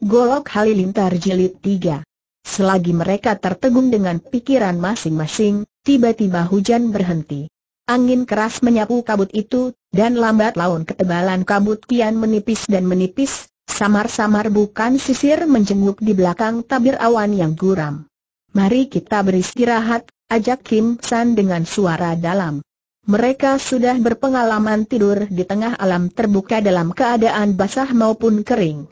Golok Halilintar Jilid 3 Selagi mereka tertegun dengan pikiran masing-masing, tiba-tiba hujan berhenti. Angin keras menyapu kabut itu, dan lambat laun ketebalan kabut kian menipis dan menipis, samar-samar bukan sisir menjenguk di belakang tabir awan yang guram. Mari kita beristirahat, ajak Kim San dengan suara dalam. Mereka sudah berpengalaman tidur di tengah alam terbuka dalam keadaan basah maupun kering.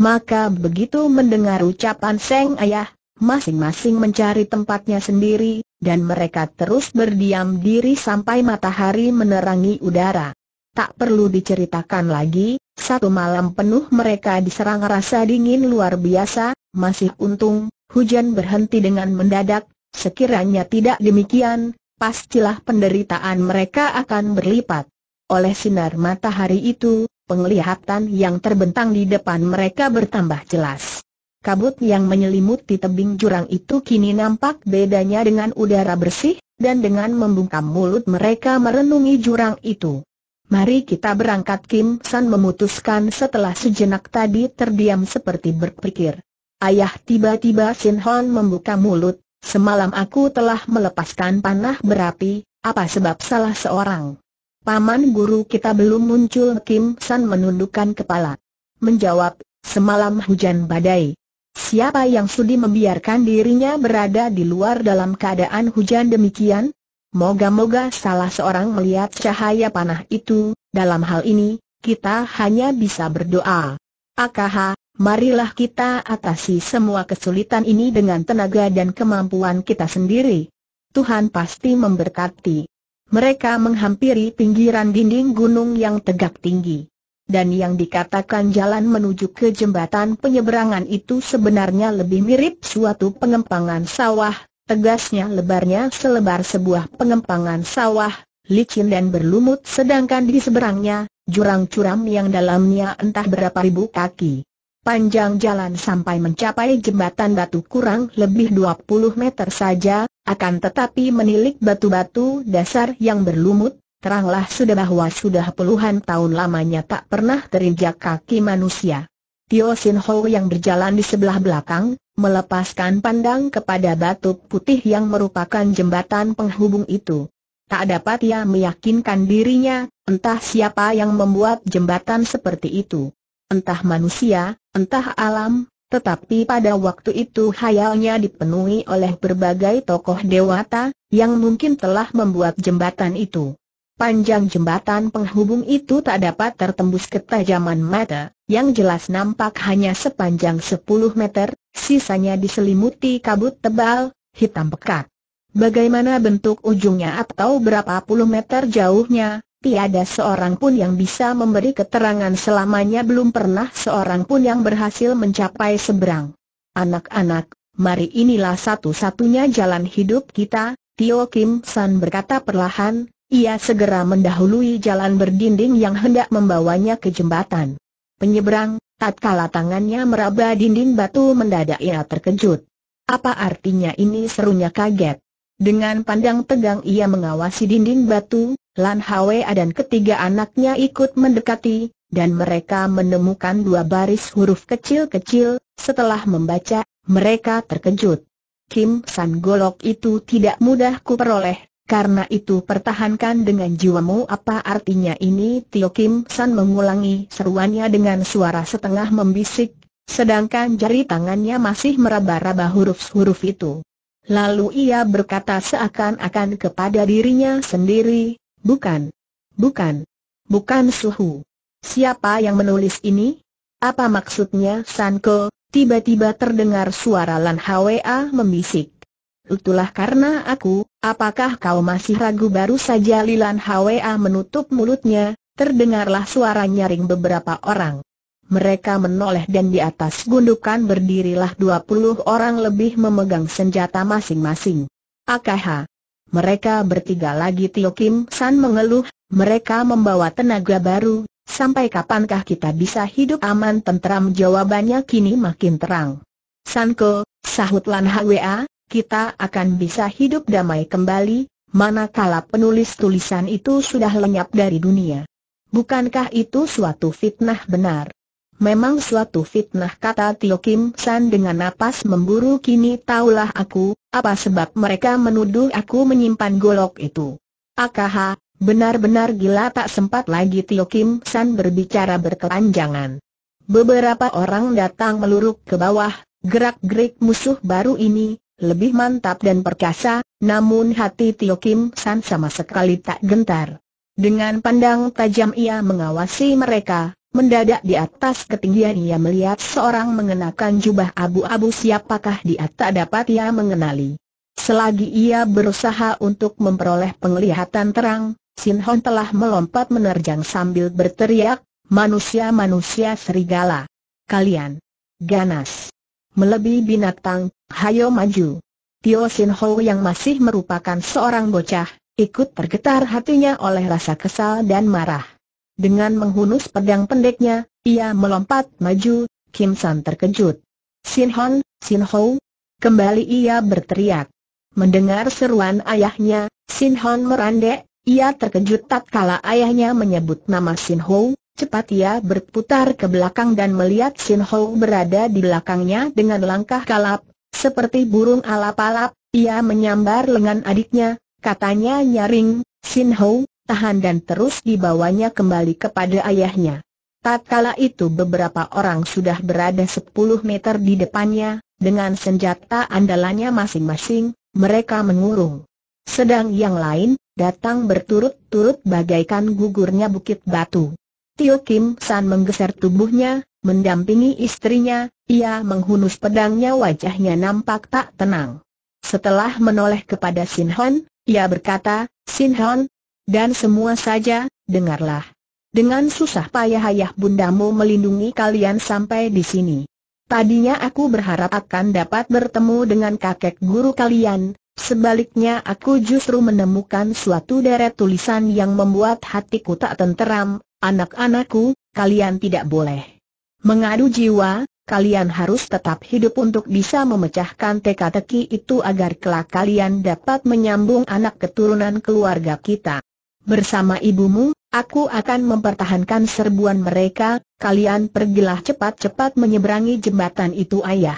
Maka begitu mendengar ucapan Seng Ayah, masing-masing mencari tempatnya sendiri, dan mereka terus berdiam diri sampai matahari menerangi udara. Tak perlu diceritakan lagi, satu malam penuh mereka diserang rasa dingin luar biasa, masih untung, hujan berhenti dengan mendadak, sekiranya tidak demikian, pastilah penderitaan mereka akan berlipat. Oleh sinar matahari itu, penglihatan yang terbentang di depan mereka bertambah jelas. Kabut yang menyelimuti tebing jurang itu kini nampak bedanya dengan udara bersih, dan dengan membungkam mulut mereka merenungi jurang itu. Mari kita berangkat Kim San memutuskan setelah sejenak tadi terdiam seperti berpikir. Ayah tiba-tiba Sin Hon membuka mulut, semalam aku telah melepaskan panah berapi, apa sebab salah seorang? Paman guru kita belum muncul Kim San menundukkan kepala. Menjawab, semalam hujan badai. Siapa yang sudi membiarkan dirinya berada di luar dalam keadaan hujan demikian? Moga-moga salah seorang melihat cahaya panah itu, dalam hal ini, kita hanya bisa berdoa. Akaha, marilah kita atasi semua kesulitan ini dengan tenaga dan kemampuan kita sendiri. Tuhan pasti memberkati. Mereka menghampiri pinggiran dinding gunung yang tegak tinggi. Dan yang dikatakan jalan menuju ke jembatan penyeberangan itu sebenarnya lebih mirip suatu pengempangan sawah, tegasnya lebarnya selebar sebuah pengempangan sawah, licin dan berlumut sedangkan di seberangnya, jurang curam yang dalamnya entah berapa ribu kaki. Panjang jalan sampai mencapai jembatan batu kurang lebih 20 meter saja, akan tetapi menilik batu-batu dasar yang berlumut, teranglah sudah bahwa sudah puluhan tahun lamanya tak pernah terinjak kaki manusia. Tio Sin Ho yang berjalan di sebelah belakang, melepaskan pandang kepada batu putih yang merupakan jembatan penghubung itu. Tak dapat ia meyakinkan dirinya, entah siapa yang membuat jembatan seperti itu entah manusia, entah alam, tetapi pada waktu itu hayalnya dipenuhi oleh berbagai tokoh dewata, yang mungkin telah membuat jembatan itu. Panjang jembatan penghubung itu tak dapat tertembus ketajaman mata, yang jelas nampak hanya sepanjang 10 meter, sisanya diselimuti kabut tebal, hitam pekat. Bagaimana bentuk ujungnya atau berapa puluh meter jauhnya, tiada seorang pun yang bisa memberi keterangan selamanya belum pernah seorang pun yang berhasil mencapai seberang. Anak-anak, mari inilah satu-satunya jalan hidup kita, Tio Kim San berkata perlahan, ia segera mendahului jalan berdinding yang hendak membawanya ke jembatan. Penyeberang, tatkala tangannya meraba dinding batu mendadak ia terkejut. Apa artinya ini serunya kaget? Dengan pandang tegang ia mengawasi dinding batu, Lan Hwa dan ketiga anaknya ikut mendekati, dan mereka menemukan dua baris huruf kecil-kecil, setelah membaca, mereka terkejut. Kim San Golok itu tidak mudah kuperoleh, karena itu pertahankan dengan jiwamu apa artinya ini Tio Kim San mengulangi seruannya dengan suara setengah membisik, sedangkan jari tangannya masih meraba-raba huruf-huruf itu. Lalu ia berkata seakan-akan kepada dirinya sendiri, Bukan. Bukan. Bukan Suhu. Siapa yang menulis ini? Apa maksudnya Sanko? Tiba-tiba terdengar suara Lan Hwa membisik. Itulah karena aku, apakah kau masih ragu baru saja Lilan Hwa menutup mulutnya, terdengarlah suara nyaring beberapa orang. Mereka menoleh dan di atas gundukan berdirilah 20 orang lebih memegang senjata masing-masing. Akaha, mereka bertiga lagi Tio Kim San mengeluh, mereka membawa tenaga baru, sampai kapankah kita bisa hidup aman tentram jawabannya kini makin terang. Sanko, sahut Lan Hwa, kita akan bisa hidup damai kembali, manakala penulis tulisan itu sudah lenyap dari dunia. Bukankah itu suatu fitnah benar? Memang suatu fitnah kata Tio Kim San dengan napas memburu kini taulah aku, apa sebab mereka menuduh aku menyimpan golok itu. Akaha, benar-benar gila tak sempat lagi Tio Kim San berbicara berkelanjangan. Beberapa orang datang meluruk ke bawah, gerak-gerik musuh baru ini, lebih mantap dan perkasa, namun hati Tio Kim San sama sekali tak gentar. Dengan pandang tajam ia mengawasi mereka, Mendadak di atas ketinggian ia melihat seorang mengenakan jubah abu-abu siapakah dia tak dapat ia mengenali. Selagi ia berusaha untuk memperoleh penglihatan terang, Sin Hon telah melompat menerjang sambil berteriak, manusia-manusia serigala. Kalian ganas. Melebihi binatang, hayo maju. Tio Sin Ho yang masih merupakan seorang bocah, ikut tergetar hatinya oleh rasa kesal dan marah. Dengan menghunus pedang pendeknya, ia melompat maju, Kim San terkejut. Sin Hon, Sin Ho. Kembali ia berteriak. Mendengar seruan ayahnya, Sin Hon merandek, ia terkejut tak kala ayahnya menyebut nama Sin Ho, cepat ia berputar ke belakang dan melihat Sin Ho berada di belakangnya dengan langkah kalap, seperti burung alap-alap, ia menyambar lengan adiknya, katanya nyaring, Sin Ho, tahan dan terus dibawanya kembali kepada ayahnya. Tatkala itu beberapa orang sudah berada sepuluh meter di depannya, dengan senjata andalannya masing-masing, mereka mengurung. Sedang yang lain, datang berturut-turut bagaikan gugurnya bukit batu. Tio Kim San menggeser tubuhnya, mendampingi istrinya, ia menghunus pedangnya wajahnya nampak tak tenang. Setelah menoleh kepada Sin Hon, ia berkata, Sin Hon, dan semua saja, dengarlah. Dengan susah payah ayah bundamu melindungi kalian sampai di sini. Tadinya aku berharap akan dapat bertemu dengan kakek guru kalian, sebaliknya aku justru menemukan suatu deret tulisan yang membuat hatiku tak tenteram, anak-anakku, kalian tidak boleh mengadu jiwa, kalian harus tetap hidup untuk bisa memecahkan teka-teki itu agar kelak kalian dapat menyambung anak keturunan keluarga kita. Bersama ibumu, aku akan mempertahankan serbuan mereka, kalian pergilah cepat-cepat menyeberangi jembatan itu ayah.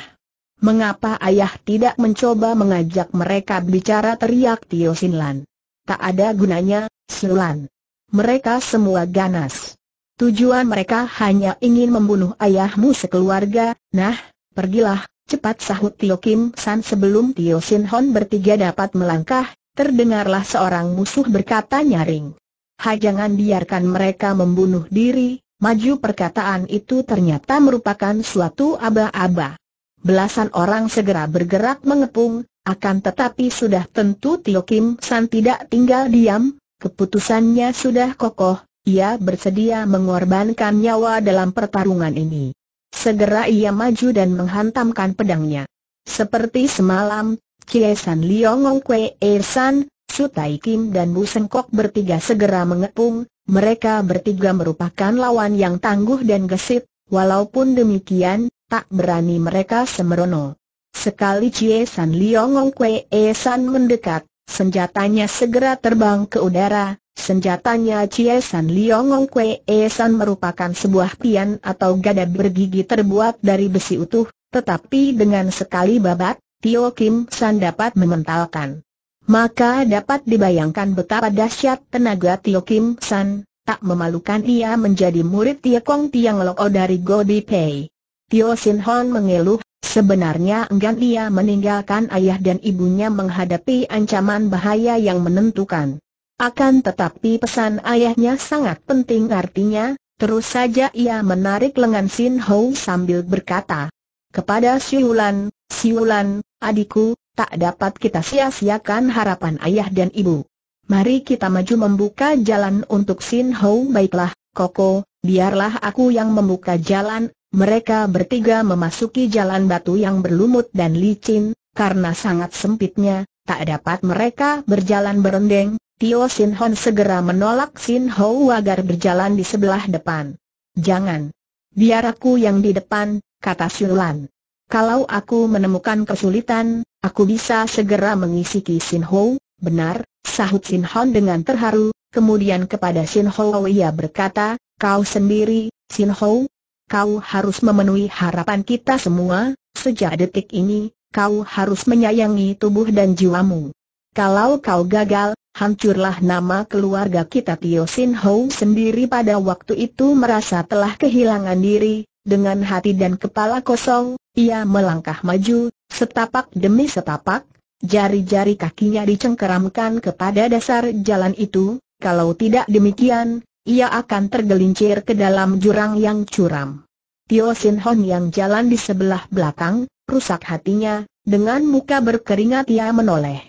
Mengapa ayah tidak mencoba mengajak mereka bicara teriak Tio Sinlan? Tak ada gunanya, Sinlan. Mereka semua ganas. Tujuan mereka hanya ingin membunuh ayahmu sekeluarga, nah, pergilah, cepat sahut Tio Kim San sebelum Tio Sin Hon bertiga dapat melangkah, Terdengarlah seorang musuh berkata nyaring. Ha jangan biarkan mereka membunuh diri, maju perkataan itu ternyata merupakan suatu aba-aba. Belasan orang segera bergerak mengepung, akan tetapi sudah tentu Tio Kim San tidak tinggal diam, keputusannya sudah kokoh, ia bersedia mengorbankan nyawa dalam pertarungan ini. Segera ia maju dan menghantamkan pedangnya. Seperti semalam, Kiesan Liong Ong Kwe E San, Sutai Kim dan Bu Sengkok bertiga segera mengepung, mereka bertiga merupakan lawan yang tangguh dan gesit, walaupun demikian, tak berani mereka semerono. Sekali Cie Liong Ong Kwe E San mendekat, senjatanya segera terbang ke udara, Senjatanya Chiesan Liongong Kwe er San merupakan sebuah pian atau gada bergigi terbuat dari besi utuh, tetapi dengan sekali babat, Tio Kim San dapat mementalkan. Maka dapat dibayangkan betapa dahsyat tenaga Tio Kim San, tak memalukan ia menjadi murid Tia Kong Tiang Loko dari Godi Pei. Tio Sin Hon mengeluh, sebenarnya enggan ia meninggalkan ayah dan ibunya menghadapi ancaman bahaya yang menentukan. Akan tetapi pesan ayahnya sangat penting artinya, terus saja ia menarik lengan Sin Ho sambil berkata, kepada Siulan, Siulan, Adikku, tak dapat kita sia-siakan harapan ayah dan ibu. Mari kita maju membuka jalan untuk Sin Hou baiklah, Koko, biarlah aku yang membuka jalan. Mereka bertiga memasuki jalan batu yang berlumut dan licin, karena sangat sempitnya, tak dapat mereka berjalan berendeng, Tio Sin Hon segera menolak Sin Hou agar berjalan di sebelah depan. Jangan. Biar aku yang di depan, kata Siulan. Kalau aku menemukan kesulitan, aku bisa segera mengisi Ki Sin Ho, benar, sahut Sin Hon dengan terharu, kemudian kepada Sin Ho ia berkata, kau sendiri, Sin Ho, kau harus memenuhi harapan kita semua, sejak detik ini, kau harus menyayangi tubuh dan jiwamu. Kalau kau gagal, hancurlah nama keluarga kita Tio Sin Ho sendiri pada waktu itu merasa telah kehilangan diri, dengan hati dan kepala kosong, ia melangkah maju, setapak demi setapak, jari-jari kakinya dicengkeramkan kepada dasar jalan itu, kalau tidak demikian, ia akan tergelincir ke dalam jurang yang curam. Tio Sin Hon yang jalan di sebelah belakang, rusak hatinya, dengan muka berkeringat ia menoleh.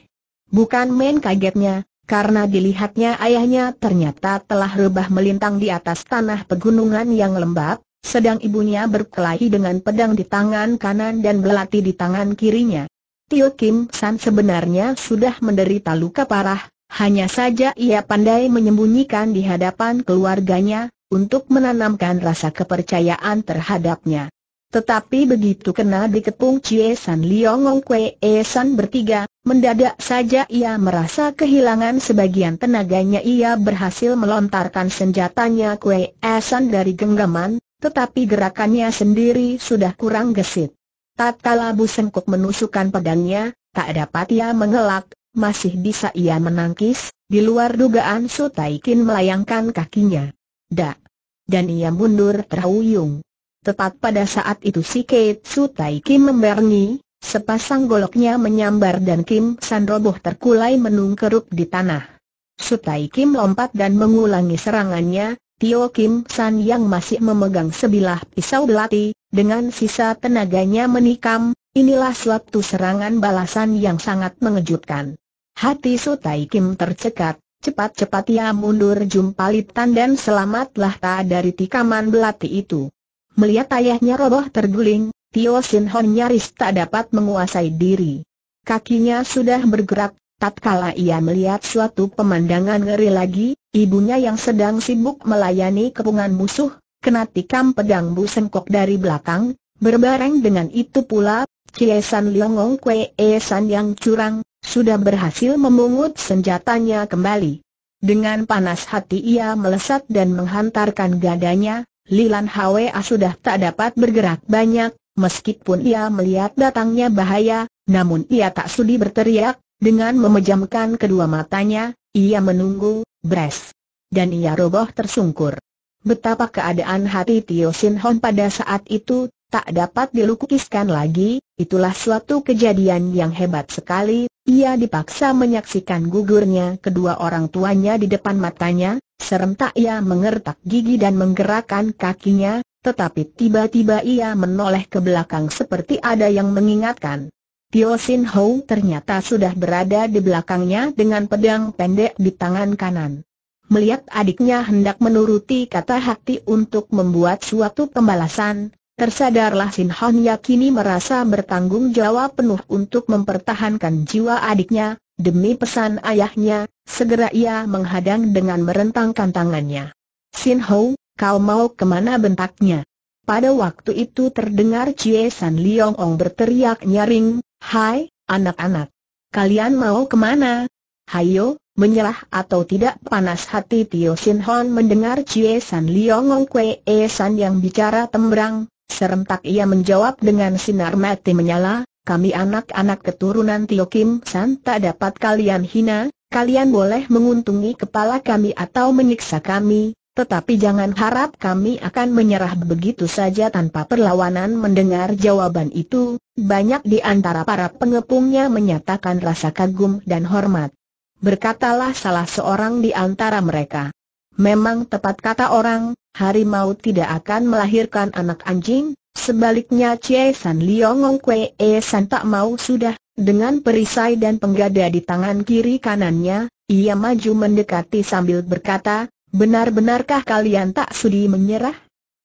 Bukan main kagetnya, karena dilihatnya ayahnya ternyata telah rebah melintang di atas tanah pegunungan yang lembab, sedang ibunya berkelahi dengan pedang di tangan kanan dan belati di tangan kirinya. Tio Kim San sebenarnya sudah menderita luka parah, hanya saja ia pandai menyembunyikan di hadapan keluarganya, untuk menanamkan rasa kepercayaan terhadapnya. Tetapi begitu kena dikepung Cie San Liong Ong Kwe e San bertiga, mendadak saja ia merasa kehilangan sebagian tenaganya ia berhasil melontarkan senjatanya Kwe E San dari genggaman, tetapi gerakannya sendiri sudah kurang gesit. Tatkala Bu Sengkok menusukkan pedangnya, tak dapat ia mengelak, masih bisa ia menangkis, di luar dugaan Su Taikin melayangkan kakinya. Dak! Dan ia mundur terhuyung. Tepat pada saat itu si Kate Su Taikin sepasang goloknya menyambar dan Kim San roboh terkulai menungkerup di tanah. Su Taikin lompat dan mengulangi serangannya, Tio Kim San yang masih memegang sebilah pisau belati, dengan sisa tenaganya menikam, inilah suatu serangan balasan yang sangat mengejutkan. Hati Tai Kim tercekat, cepat-cepat ia mundur jumpalitan dan selamatlah tak dari tikaman belati itu. Melihat ayahnya roboh terguling, Tio Sin Hon nyaris tak dapat menguasai diri. Kakinya sudah bergerak, Tatkala ia melihat suatu pemandangan ngeri lagi, ibunya yang sedang sibuk melayani kepungan musuh, kena tikam pedang Bu Sengkok dari belakang, berbareng dengan itu pula, Ciesan Liongong Kwe Esan yang curang, sudah berhasil memungut senjatanya kembali. Dengan panas hati ia melesat dan menghantarkan gadanya, Lilan Hwa e sudah tak dapat bergerak banyak, meskipun ia melihat datangnya bahaya, namun ia tak sudi berteriak, dengan memejamkan kedua matanya, ia menunggu, bres. Dan ia roboh tersungkur. Betapa keadaan hati Tio Sin Hon pada saat itu, tak dapat dilukiskan lagi, itulah suatu kejadian yang hebat sekali, ia dipaksa menyaksikan gugurnya kedua orang tuanya di depan matanya, serentak ia mengertak gigi dan menggerakkan kakinya, tetapi tiba-tiba ia menoleh ke belakang seperti ada yang mengingatkan. Tio Sin Hou ternyata sudah berada di belakangnya dengan pedang pendek di tangan kanan. Melihat adiknya hendak menuruti kata hati untuk membuat suatu pembalasan, tersadarlah Sin Hon yakini merasa bertanggung jawab penuh untuk mempertahankan jiwa adiknya, demi pesan ayahnya, segera ia menghadang dengan merentangkan tangannya. Sin Hou, kau mau kemana bentaknya? Pada waktu itu terdengar Chie San Liong Ong berteriak nyaring, Hai, anak-anak. Kalian mau kemana? Hayo, menyerah atau tidak panas hati Tio Sin Hon mendengar Cie San Liong Ong Kwe e San yang bicara tembrang, serentak ia menjawab dengan sinar mati menyala, kami anak-anak keturunan Tio Kim San tak dapat kalian hina, kalian boleh menguntungi kepala kami atau menyiksa kami, tetapi jangan harap kami akan menyerah begitu saja tanpa perlawanan mendengar jawaban itu, banyak di antara para pengepungnya menyatakan rasa kagum dan hormat. Berkatalah salah seorang di antara mereka. Memang tepat kata orang, harimau tidak akan melahirkan anak anjing, sebaliknya Cie San Liong Kwe E San tak mau sudah, dengan perisai dan penggada di tangan kiri kanannya, ia maju mendekati sambil berkata, Benar-benarkah kalian tak sudi menyerah?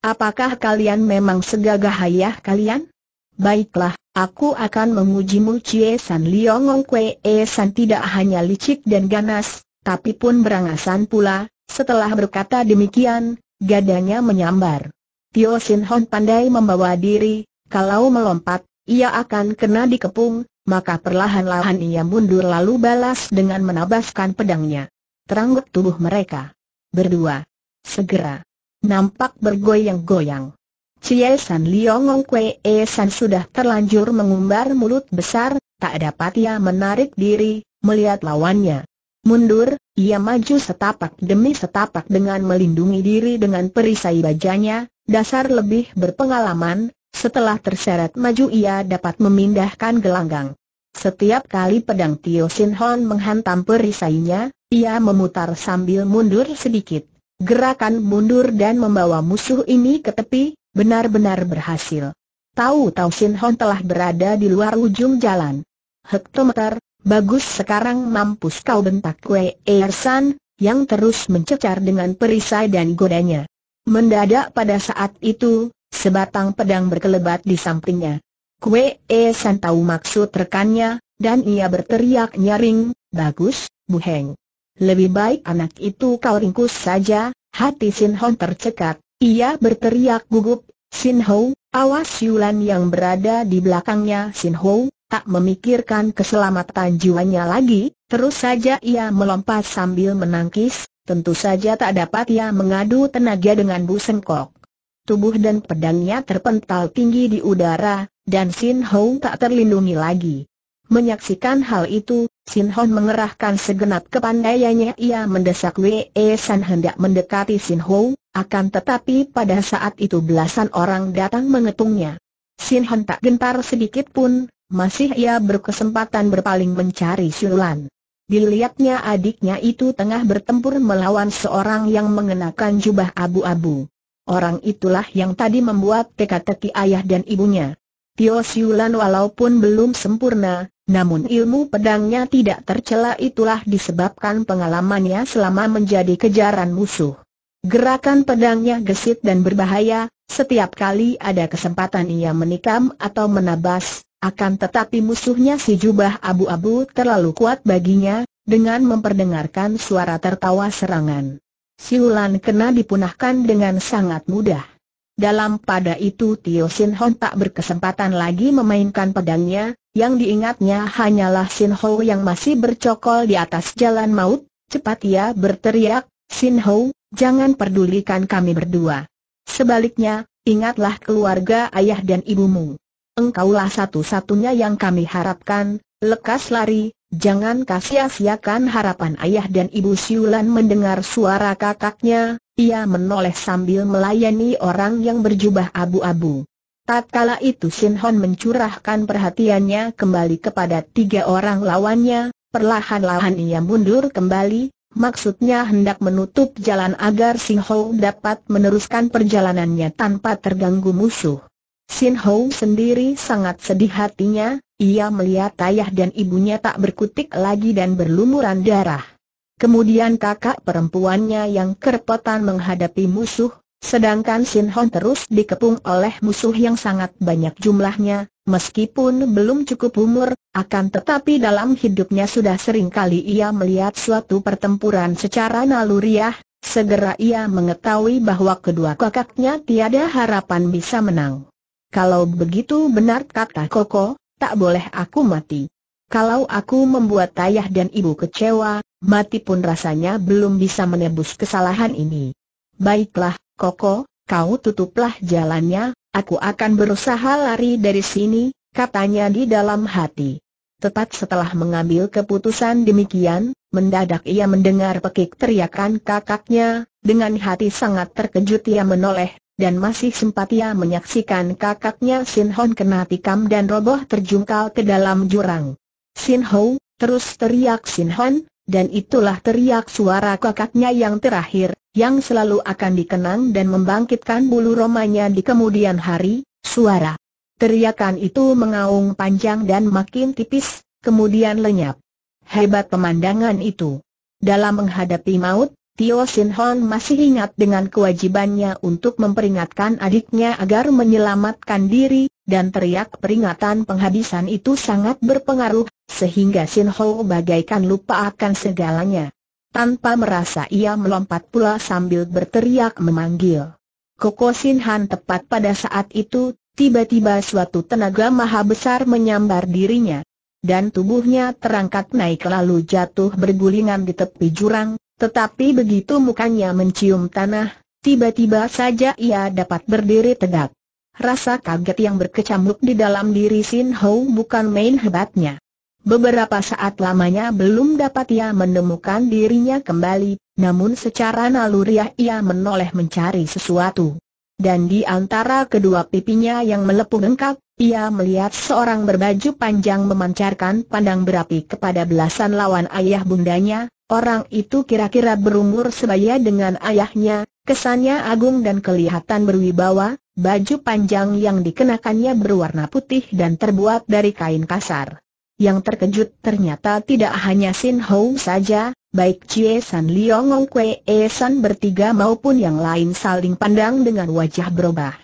Apakah kalian memang segagah ayah kalian? Baiklah, aku akan mengujimu Cie San Liongong Kwe e San tidak hanya licik dan ganas, tapi pun berangasan pula, setelah berkata demikian, gadanya menyambar. Tio Sin Hon pandai membawa diri, kalau melompat, ia akan kena dikepung, maka perlahan-lahan ia mundur lalu balas dengan menabaskan pedangnya. Teranggut tubuh mereka berdua. Segera. Nampak bergoyang-goyang. Cie San Liongong Kwe e San sudah terlanjur mengumbar mulut besar, tak dapat ia menarik diri, melihat lawannya. Mundur, ia maju setapak demi setapak dengan melindungi diri dengan perisai bajanya, dasar lebih berpengalaman, setelah terseret maju ia dapat memindahkan gelanggang. Setiap kali pedang Tio Sin Hon menghantam perisainya, ia memutar sambil mundur sedikit. Gerakan mundur dan membawa musuh ini ke tepi, benar-benar berhasil. tahu Tau Sin Hon telah berada di luar ujung jalan. Hektometer, bagus sekarang mampus kau bentak Kue Ersan, yang terus mencecar dengan perisai dan godanya. Mendadak pada saat itu, sebatang pedang berkelebat di sampingnya. Kue Esan tahu maksud rekannya, dan ia berteriak nyaring, bagus, buheng. Lebih baik anak itu kau ringkus saja, hati Sin Hong tercekat, ia berteriak gugup, Sin Ho, awas Yulan yang berada di belakangnya Sin Ho, tak memikirkan keselamatan jiwanya lagi, terus saja ia melompat sambil menangkis, tentu saja tak dapat ia mengadu tenaga dengan Bu Sengkok. Tubuh dan pedangnya terpental tinggi di udara, dan Sin Ho tak terlindungi lagi. Menyaksikan hal itu, Sin Hon mengerahkan segenap kepandaiannya ia mendesak Wei San hendak mendekati Sin Ho, akan tetapi pada saat itu belasan orang datang mengetungnya. Sin Hon tak gentar sedikit pun, masih ia berkesempatan berpaling mencari Siulan. Dilihatnya adiknya itu tengah bertempur melawan seorang yang mengenakan jubah abu-abu. Orang itulah yang tadi membuat teka-teki ayah dan ibunya. Tio Siulan walaupun belum sempurna, namun ilmu pedangnya tidak tercela itulah disebabkan pengalamannya selama menjadi kejaran musuh. Gerakan pedangnya gesit dan berbahaya, setiap kali ada kesempatan ia menikam atau menabas, akan tetapi musuhnya si jubah abu-abu terlalu kuat baginya, dengan memperdengarkan suara tertawa serangan. Siulan kena dipunahkan dengan sangat mudah. Dalam pada itu Tio Sin Hon tak berkesempatan lagi memainkan pedangnya, yang diingatnya hanyalah Sin Ho yang masih bercokol di atas jalan maut, cepat ia berteriak, Sin Ho, jangan pedulikan kami berdua. Sebaliknya, ingatlah keluarga ayah dan ibumu. Engkaulah satu-satunya yang kami harapkan, lekas lari, jangan kasih siakan harapan ayah dan ibu Siulan mendengar suara kakaknya, ia menoleh sambil melayani orang yang berjubah abu-abu. Tatkala itu Sin Hon mencurahkan perhatiannya kembali kepada tiga orang lawannya, perlahan-lahan ia mundur kembali, maksudnya hendak menutup jalan agar Sin Ho dapat meneruskan perjalanannya tanpa terganggu musuh. Sin Ho sendiri sangat sedih hatinya, ia melihat ayah dan ibunya tak berkutik lagi dan berlumuran darah. Kemudian kakak perempuannya yang kerepotan menghadapi musuh, sedangkan Sin Hon terus dikepung oleh musuh yang sangat banyak jumlahnya, meskipun belum cukup umur, akan tetapi dalam hidupnya sudah sering kali ia melihat suatu pertempuran secara naluriah, segera ia mengetahui bahwa kedua kakaknya tiada harapan bisa menang. Kalau begitu benar kata Koko, tak boleh aku mati. Kalau aku membuat ayah dan ibu kecewa, mati pun rasanya belum bisa menebus kesalahan ini. Baiklah, Koko, kau tutuplah jalannya, aku akan berusaha lari dari sini, katanya di dalam hati. Tepat setelah mengambil keputusan demikian, mendadak ia mendengar pekik teriakan kakaknya, dengan hati sangat terkejut ia menoleh, dan masih sempat ia menyaksikan kakaknya Sin Hon kena tikam dan roboh terjungkal ke dalam jurang. Sin Ho, terus teriak Sin Hon, dan itulah teriak suara kakaknya yang terakhir, yang selalu akan dikenang dan membangkitkan bulu romanya di kemudian hari, suara. Teriakan itu mengaung panjang dan makin tipis, kemudian lenyap. Hebat pemandangan itu. Dalam menghadapi maut, Tio Sin Hon masih ingat dengan kewajibannya untuk memperingatkan adiknya agar menyelamatkan diri, dan teriak peringatan penghabisan itu sangat berpengaruh, sehingga Sin Ho bagaikan lupa akan segalanya. Tanpa merasa ia melompat pula sambil berteriak memanggil. Koko Sin Han tepat pada saat itu, tiba-tiba suatu tenaga maha besar menyambar dirinya. Dan tubuhnya terangkat naik lalu jatuh bergulingan di tepi jurang, tetapi begitu mukanya mencium tanah, tiba-tiba saja ia dapat berdiri tegak rasa kaget yang berkecamuk di dalam diri Sin Ho bukan main hebatnya. Beberapa saat lamanya belum dapat ia menemukan dirinya kembali, namun secara naluriah ia menoleh mencari sesuatu. Dan di antara kedua pipinya yang melepuh bengkak, ia melihat seorang berbaju panjang memancarkan pandang berapi kepada belasan lawan ayah bundanya, orang itu kira-kira berumur sebaya dengan ayahnya, Kesannya agung dan kelihatan berwibawa, baju panjang yang dikenakannya berwarna putih dan terbuat dari kain kasar. Yang terkejut ternyata tidak hanya Sin Hou saja, baik Chie San Liong Ong Kwe E San bertiga maupun yang lain saling pandang dengan wajah berubah.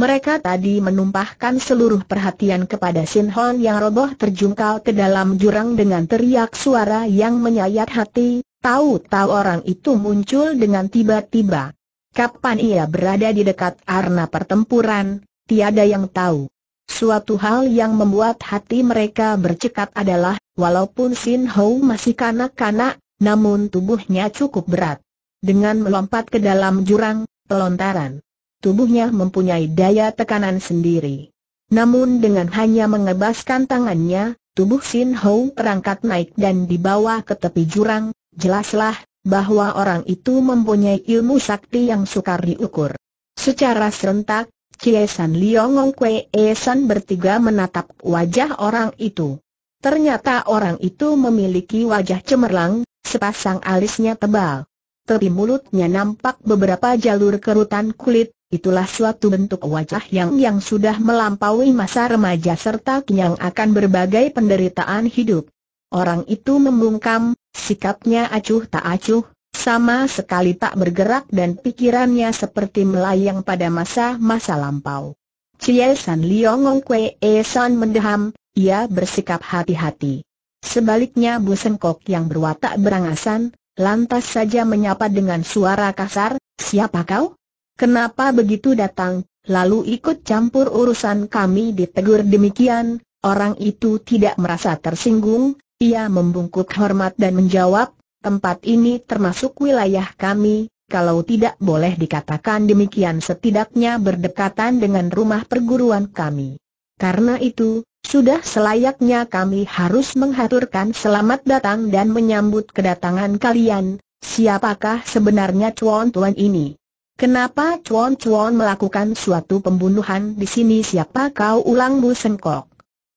Mereka tadi menumpahkan seluruh perhatian kepada Sin Hon yang roboh terjungkal ke dalam jurang dengan teriak suara yang menyayat hati, Tahu-tahu orang itu muncul dengan tiba-tiba. Kapan ia berada di dekat arena pertempuran, tiada yang tahu. Suatu hal yang membuat hati mereka bercekat adalah, walaupun Sin Ho masih kanak-kanak, namun tubuhnya cukup berat. Dengan melompat ke dalam jurang, pelontaran, tubuhnya mempunyai daya tekanan sendiri. Namun dengan hanya mengebaskan tangannya, tubuh Sin Ho terangkat naik dan dibawa ke tepi jurang, jelaslah bahwa orang itu mempunyai ilmu sakti yang sukar diukur. Secara serentak, Chiesan Liongong Kwe Esan bertiga menatap wajah orang itu. Ternyata orang itu memiliki wajah cemerlang, sepasang alisnya tebal. tapi mulutnya nampak beberapa jalur kerutan kulit, itulah suatu bentuk wajah yang yang sudah melampaui masa remaja serta kenyang akan berbagai penderitaan hidup. Orang itu membungkam, sikapnya acuh tak acuh, sama sekali tak bergerak dan pikirannya seperti melayang pada masa-masa lampau. Cie San Liong Ong Kwe e San mendeham, ia bersikap hati-hati. Sebaliknya Bu Sengkok yang berwatak berangasan, lantas saja menyapa dengan suara kasar, siapa kau? Kenapa begitu datang, lalu ikut campur urusan kami ditegur demikian, orang itu tidak merasa tersinggung, ia membungkuk hormat dan menjawab, tempat ini termasuk wilayah kami, kalau tidak boleh dikatakan demikian setidaknya berdekatan dengan rumah perguruan kami. Karena itu, sudah selayaknya kami harus menghaturkan selamat datang dan menyambut kedatangan kalian, siapakah sebenarnya cuan Tuan ini? Kenapa cuan-cuan melakukan suatu pembunuhan di sini siapa kau ulang Bu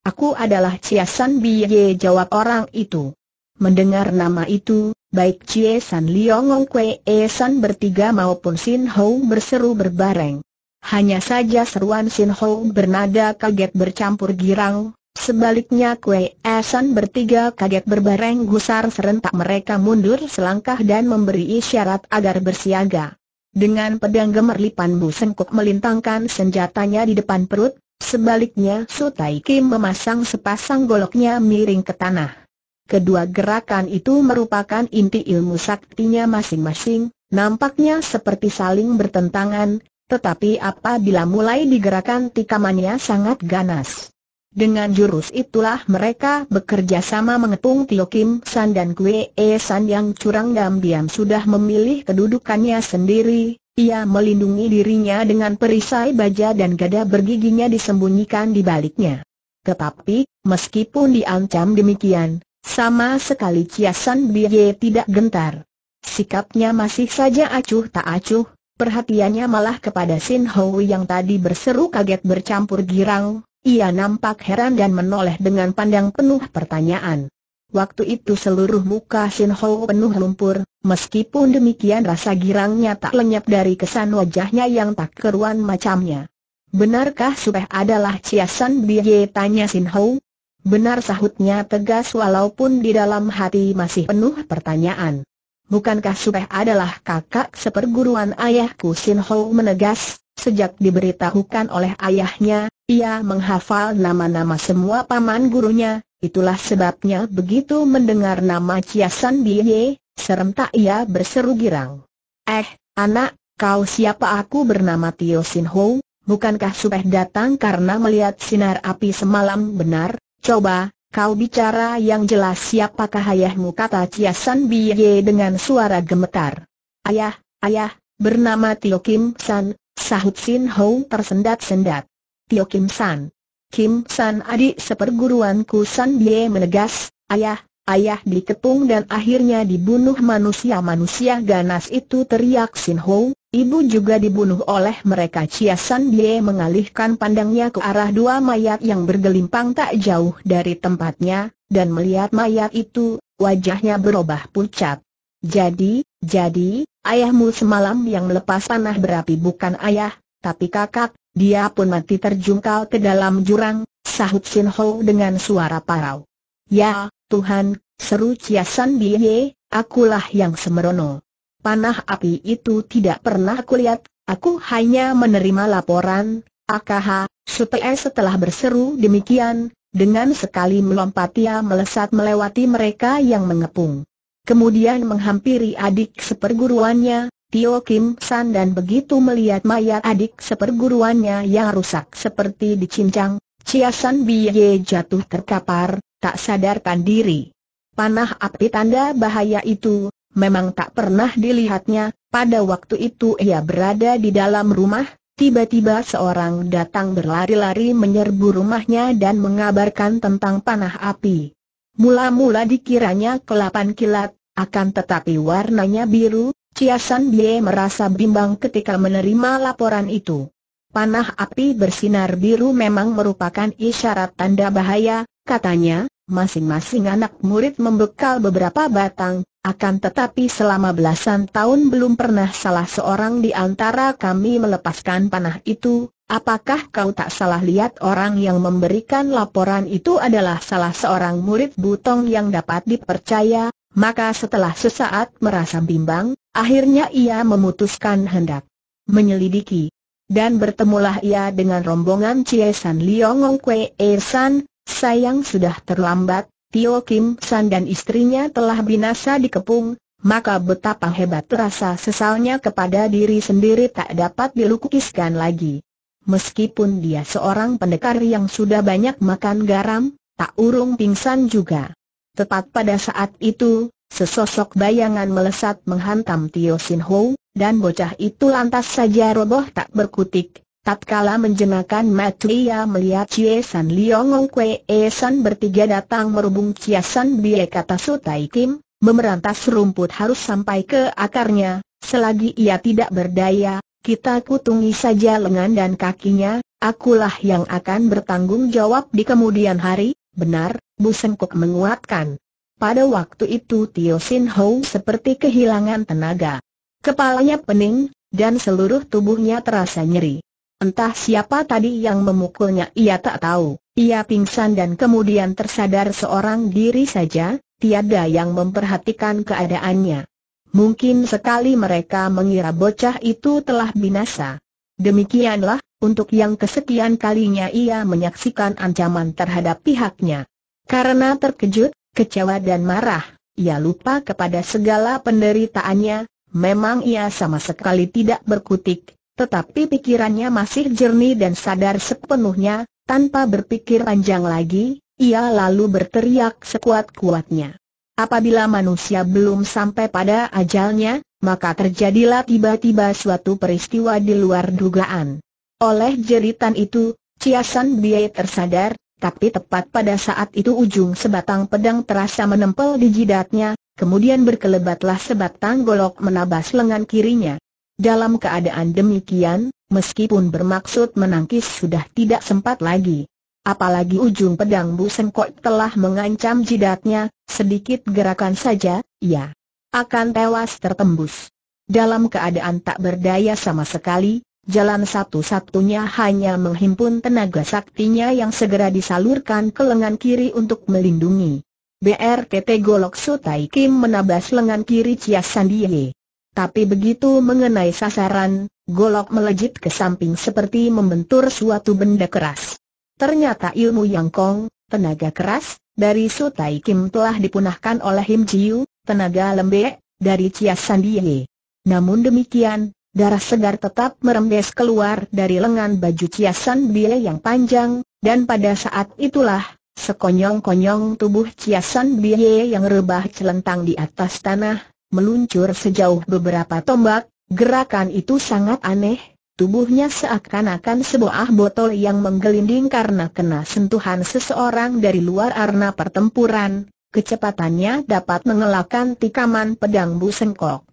Aku adalah Chia San Biye jawab orang itu. Mendengar nama itu, baik Chia San Liongong Kwe E San bertiga maupun Sin Hou berseru berbareng. Hanya saja seruan Sin Hou bernada kaget bercampur girang, sebaliknya Kwe E San bertiga kaget berbareng gusar serentak mereka mundur selangkah dan memberi isyarat agar bersiaga. Dengan pedang gemerlipan Bu Sengkuk melintangkan senjatanya di depan perut, Sebaliknya Sutai Kim memasang sepasang goloknya miring ke tanah. Kedua gerakan itu merupakan inti ilmu saktinya masing-masing, nampaknya seperti saling bertentangan, tetapi apabila mulai digerakkan tikamannya sangat ganas. Dengan jurus itulah mereka bekerja sama mengepung Tio Kim San dan Kwe San yang curang dan diam sudah memilih kedudukannya sendiri, ia melindungi dirinya dengan perisai baja dan gada bergiginya disembunyikan di baliknya. Tetapi, meskipun diancam demikian, sama sekali Kiasan Biye tidak gentar. Sikapnya masih saja acuh tak acuh, perhatiannya malah kepada Sin Ho yang tadi berseru kaget bercampur girang, ia nampak heran dan menoleh dengan pandang penuh pertanyaan. Waktu itu seluruh muka Shin Ho penuh lumpur, meskipun demikian rasa girangnya tak lenyap dari kesan wajahnya yang tak keruan macamnya. Benarkah supaya adalah Ciasan Biye tanya Shin Ho? Benar sahutnya tegas walaupun di dalam hati masih penuh pertanyaan. Bukankah supaya adalah kakak seperguruan ayahku Shin Ho menegas, sejak diberitahukan oleh ayahnya, ia menghafal nama-nama semua paman gurunya, Itulah sebabnya begitu mendengar nama Ciasan Biye, serentak ia berseru girang. Eh, anak, kau siapa aku bernama Tio Sin Ho, bukankah Supeh datang karena melihat sinar api semalam benar? Coba, kau bicara yang jelas siapakah ayahmu kata Ciasan Biye dengan suara gemetar. Ayah, ayah, bernama Tio Kim San, sahut Sin Ho tersendat-sendat. Tio Kim San. Kim San adik seperguruanku San Bie menegas, ayah, ayah dikepung dan akhirnya dibunuh manusia-manusia ganas itu teriak Sin Ho, ibu juga dibunuh oleh mereka Chia San Bie mengalihkan pandangnya ke arah dua mayat yang bergelimpang tak jauh dari tempatnya, dan melihat mayat itu, wajahnya berubah pucat. Jadi, jadi, ayahmu semalam yang melepas panah berapi bukan ayah, tapi kakak, dia pun mati terjungkal ke dalam jurang, sahut Sin Ho dengan suara parau. Ya, Tuhan, seru San Biye, akulah yang semerono. Panah api itu tidak pernah kulihat, aku hanya menerima laporan, AKH, supaya setelah berseru demikian, dengan sekali melompat ia melesat melewati mereka yang mengepung. Kemudian menghampiri adik seperguruannya, Tio Kim San dan begitu melihat mayat adik seperguruannya yang rusak seperti dicincang, Chia San Biye jatuh terkapar, tak sadarkan diri. Panah api tanda bahaya itu, memang tak pernah dilihatnya, pada waktu itu ia berada di dalam rumah, tiba-tiba seorang datang berlari-lari menyerbu rumahnya dan mengabarkan tentang panah api. Mula-mula dikiranya kelapan kilat, akan tetapi warnanya biru, Ciasan Bie merasa bimbang ketika menerima laporan itu. Panah api bersinar biru memang merupakan isyarat tanda bahaya, katanya, masing-masing anak murid membekal beberapa batang, akan tetapi selama belasan tahun belum pernah salah seorang di antara kami melepaskan panah itu, apakah kau tak salah lihat orang yang memberikan laporan itu adalah salah seorang murid butong yang dapat dipercaya, maka setelah sesaat merasa bimbang, Akhirnya ia memutuskan hendak menyelidiki. Dan bertemulah ia dengan rombongan Chiesan Liongong Kwe e San, sayang sudah terlambat, Tio Kim San dan istrinya telah binasa dikepung, maka betapa hebat rasa sesalnya kepada diri sendiri tak dapat dilukiskan lagi. Meskipun dia seorang pendekar yang sudah banyak makan garam, tak urung pingsan juga. Tepat pada saat itu, Sesosok bayangan melesat menghantam Tio Sin Ho, dan bocah itu lantas saja roboh tak berkutik. Tatkala menjengakkan Matria melihat Cie San Liong Ong Kwe E San bertiga datang merubung Cie San Bie kata Sutai Kim, memerantas rumput harus sampai ke akarnya, selagi ia tidak berdaya, kita kutungi saja lengan dan kakinya, akulah yang akan bertanggung jawab di kemudian hari, benar, Bu Sengkok menguatkan. Pada waktu itu Tio Sin Ho seperti kehilangan tenaga. Kepalanya pening, dan seluruh tubuhnya terasa nyeri. Entah siapa tadi yang memukulnya ia tak tahu, ia pingsan dan kemudian tersadar seorang diri saja, tiada yang memperhatikan keadaannya. Mungkin sekali mereka mengira bocah itu telah binasa. Demikianlah, untuk yang kesekian kalinya ia menyaksikan ancaman terhadap pihaknya. Karena terkejut, kecewa dan marah. Ia lupa kepada segala penderitaannya, memang ia sama sekali tidak berkutik, tetapi pikirannya masih jernih dan sadar sepenuhnya, tanpa berpikir panjang lagi, ia lalu berteriak sekuat-kuatnya. Apabila manusia belum sampai pada ajalnya, maka terjadilah tiba-tiba suatu peristiwa di luar dugaan. Oleh jeritan itu, Ciasan Biai tersadar, tapi tepat pada saat itu ujung sebatang pedang terasa menempel di jidatnya, kemudian berkelebatlah sebatang golok menabas lengan kirinya. Dalam keadaan demikian, meskipun bermaksud menangkis sudah tidak sempat lagi. Apalagi ujung pedang Bu Sengkok telah mengancam jidatnya, sedikit gerakan saja, ya, akan tewas tertembus. Dalam keadaan tak berdaya sama sekali, jalan satu-satunya hanya menghimpun tenaga saktinya yang segera disalurkan ke lengan kiri untuk melindungi. BRTT Golok Sutai Kim menabas lengan kiri Chia Sandie. Tapi begitu mengenai sasaran, golok melejit ke samping seperti membentur suatu benda keras. Ternyata ilmu Yang Kong, tenaga keras, dari Sutai Kim telah dipunahkan oleh Him Jiu, tenaga lembek, dari Chia Sandie. Namun demikian, Darah segar tetap merembes keluar dari lengan baju kiasan dia yang panjang, dan pada saat itulah, sekonyong-konyong tubuh kiasan dia yang rebah celentang di atas tanah, meluncur sejauh beberapa tombak, gerakan itu sangat aneh, tubuhnya seakan-akan sebuah botol yang menggelinding karena kena sentuhan seseorang dari luar arena pertempuran, kecepatannya dapat mengelakkan tikaman pedang busengkok.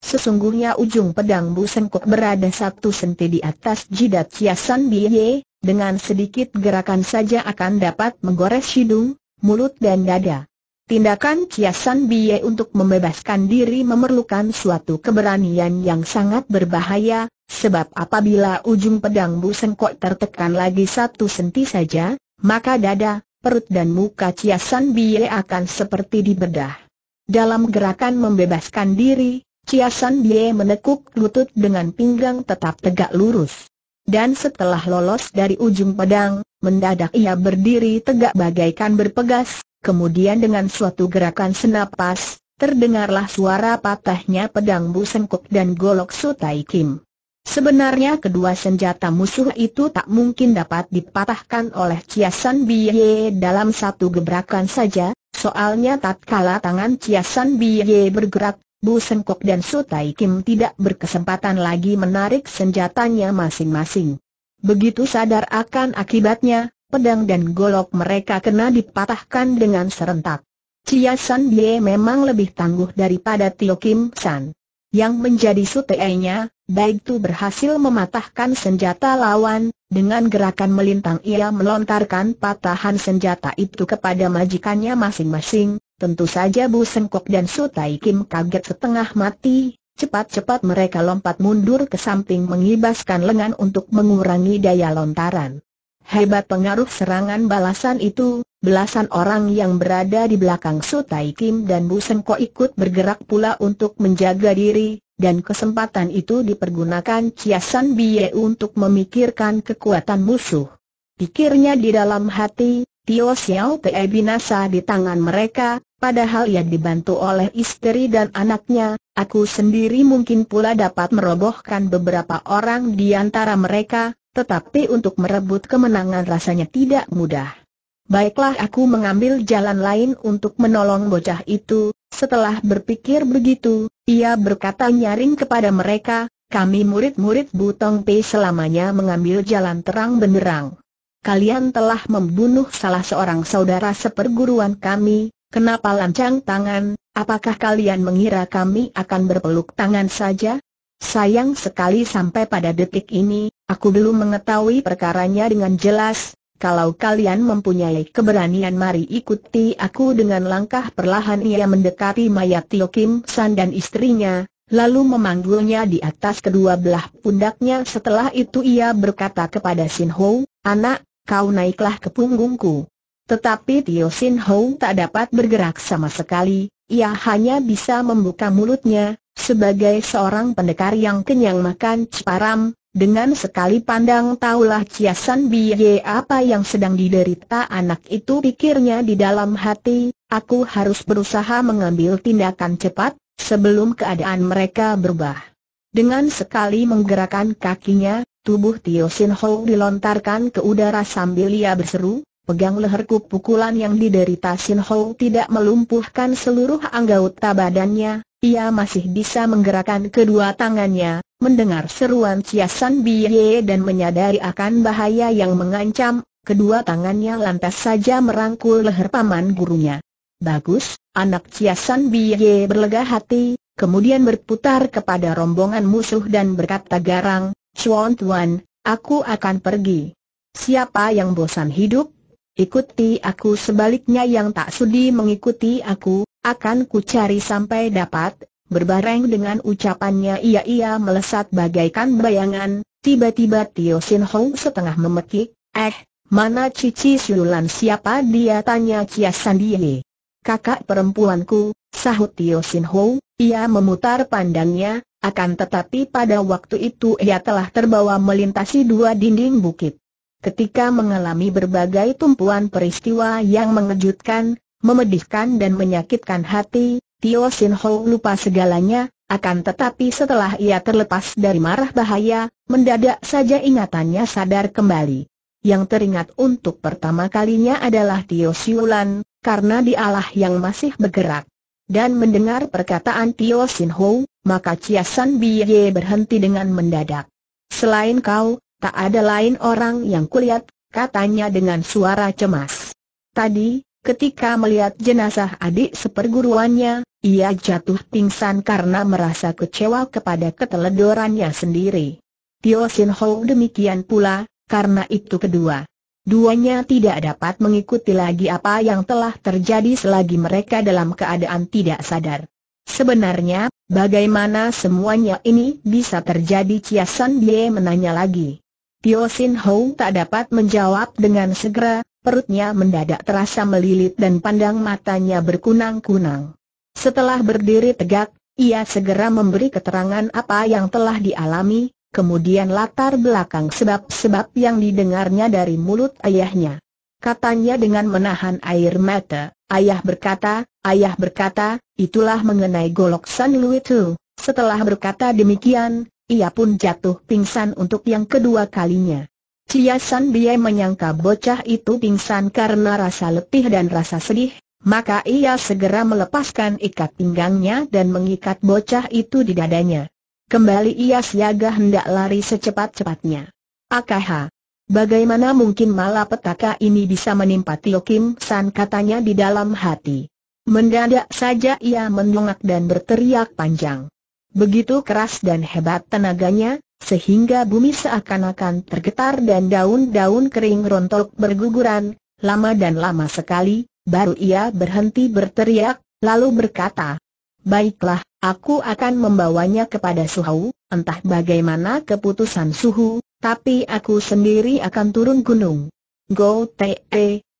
Sesungguhnya ujung pedang Bu Sengkok berada satu senti di atas jidat kiasan Biye, dengan sedikit gerakan saja akan dapat menggores hidung, mulut dan dada. Tindakan Kiasan Biye untuk membebaskan diri memerlukan suatu keberanian yang sangat berbahaya, sebab apabila ujung pedang Bu Sengkok tertekan lagi satu senti saja, maka dada, perut dan muka Kiasan Biye akan seperti dibedah. Dalam gerakan membebaskan diri, Ciasan Bie menekuk lutut dengan pinggang tetap tegak lurus. Dan setelah lolos dari ujung pedang, mendadak ia berdiri tegak bagaikan berpegas, kemudian dengan suatu gerakan senapas, terdengarlah suara patahnya pedang busengkuk dan golok Sutai Kim. Sebenarnya kedua senjata musuh itu tak mungkin dapat dipatahkan oleh Ciasan Bie dalam satu gebrakan saja, soalnya tatkala tangan Ciasan Bie bergerak Bu Sengkok dan Su Kim tidak berkesempatan lagi menarik senjatanya masing-masing. Begitu sadar akan akibatnya, pedang dan golok mereka kena dipatahkan dengan serentak. Chia San Bie memang lebih tangguh daripada Tio Kim San. Yang menjadi Sutae-nya, baik itu berhasil mematahkan senjata lawan, dengan gerakan melintang ia melontarkan patahan senjata itu kepada majikannya masing-masing, Tentu saja Bu Sengkok dan Sutai Kim kaget setengah mati, cepat-cepat mereka lompat mundur ke samping mengibaskan lengan untuk mengurangi daya lontaran. Hebat pengaruh serangan balasan itu, belasan orang yang berada di belakang Sutai Kim dan Bu Sengkok ikut bergerak pula untuk menjaga diri, dan kesempatan itu dipergunakan Chiasan Bie untuk memikirkan kekuatan musuh. Pikirnya di dalam hati, Tio Xiao Te binasa di tangan mereka, Padahal ia dibantu oleh istri dan anaknya, aku sendiri mungkin pula dapat merobohkan beberapa orang di antara mereka, tetapi untuk merebut kemenangan rasanya tidak mudah. Baiklah aku mengambil jalan lain untuk menolong bocah itu, setelah berpikir begitu, ia berkata nyaring kepada mereka, kami murid-murid Butong Pei selamanya mengambil jalan terang benderang. Kalian telah membunuh salah seorang saudara seperguruan kami, Kenapa lancang tangan, apakah kalian mengira kami akan berpeluk tangan saja? Sayang sekali sampai pada detik ini, aku belum mengetahui perkaranya dengan jelas. Kalau kalian mempunyai keberanian mari ikuti aku dengan langkah perlahan ia mendekati mayat Tio Kim San dan istrinya, lalu memanggulnya di atas kedua belah pundaknya setelah itu ia berkata kepada Sin Ho, anak, kau naiklah ke punggungku. Tetapi Tio Sin Ho tak dapat bergerak sama sekali, ia hanya bisa membuka mulutnya, sebagai seorang pendekar yang kenyang makan ceparam, dengan sekali pandang taulah tahulah kiasan biye apa yang sedang diderita anak itu pikirnya di dalam hati, aku harus berusaha mengambil tindakan cepat, sebelum keadaan mereka berubah. Dengan sekali menggerakkan kakinya, tubuh Tio Sin Ho dilontarkan ke udara sambil ia berseru, pegang leherku pukulan yang diderita Sin Hou tidak melumpuhkan seluruh anggota badannya, ia masih bisa menggerakkan kedua tangannya, mendengar seruan Ciasan Biye dan menyadari akan bahaya yang mengancam, kedua tangannya lantas saja merangkul leher paman gurunya. Bagus, anak Ciasan Biye berlega hati, kemudian berputar kepada rombongan musuh dan berkata garang, Chuan Tuan, aku akan pergi. Siapa yang bosan hidup, Ikuti aku sebaliknya yang tak sudi mengikuti aku, akan ku cari sampai dapat, berbareng dengan ucapannya ia-ia melesat bagaikan bayangan, tiba-tiba Tio Sin Hong setengah memekik, eh, mana Cici Siulan siapa dia tanya Chia Sandie. Kakak perempuanku, sahut Tio Sin Hong, ia memutar pandangnya, akan tetapi pada waktu itu ia telah terbawa melintasi dua dinding bukit ketika mengalami berbagai tumpuan peristiwa yang mengejutkan, memedihkan dan menyakitkan hati, Tio Sin Ho lupa segalanya, akan tetapi setelah ia terlepas dari marah bahaya, mendadak saja ingatannya sadar kembali. Yang teringat untuk pertama kalinya adalah Tio Siulan, karena dialah yang masih bergerak. Dan mendengar perkataan Tio Sin Ho, maka Chia San Biye berhenti dengan mendadak. Selain kau, Tak ada lain orang yang kulihat, katanya dengan suara cemas. Tadi, ketika melihat jenazah adik seperguruannya, ia jatuh pingsan karena merasa kecewa kepada keteledorannya sendiri. Tio Sin Ho demikian pula, karena itu kedua. Duanya tidak dapat mengikuti lagi apa yang telah terjadi selagi mereka dalam keadaan tidak sadar. Sebenarnya, bagaimana semuanya ini bisa terjadi Chia San Bie menanya lagi. Tio Sin Hou tak dapat menjawab dengan segera, perutnya mendadak terasa melilit dan pandang matanya berkunang-kunang. Setelah berdiri tegak, ia segera memberi keterangan apa yang telah dialami, kemudian latar belakang sebab-sebab yang didengarnya dari mulut ayahnya. Katanya dengan menahan air mata, ayah berkata, ayah berkata, itulah mengenai golok San Lui Tu. Setelah berkata demikian, ia pun jatuh pingsan untuk yang kedua kalinya. Chia San Bie menyangka bocah itu pingsan karena rasa letih dan rasa sedih, maka ia segera melepaskan ikat pinggangnya dan mengikat bocah itu di dadanya. Kembali ia siaga hendak lari secepat-cepatnya. Akaha, bagaimana mungkin malapetaka ini bisa menimpa Tio Kim San katanya di dalam hati. Mendadak saja ia mendongak dan berteriak panjang. Begitu keras dan hebat tenaganya, sehingga bumi seakan-akan tergetar dan daun-daun kering rontok berguguran, lama dan lama sekali, baru ia berhenti berteriak, lalu berkata, Baiklah, aku akan membawanya kepada Suhu, entah bagaimana keputusan Suhu, tapi aku sendiri akan turun gunung. Go Te,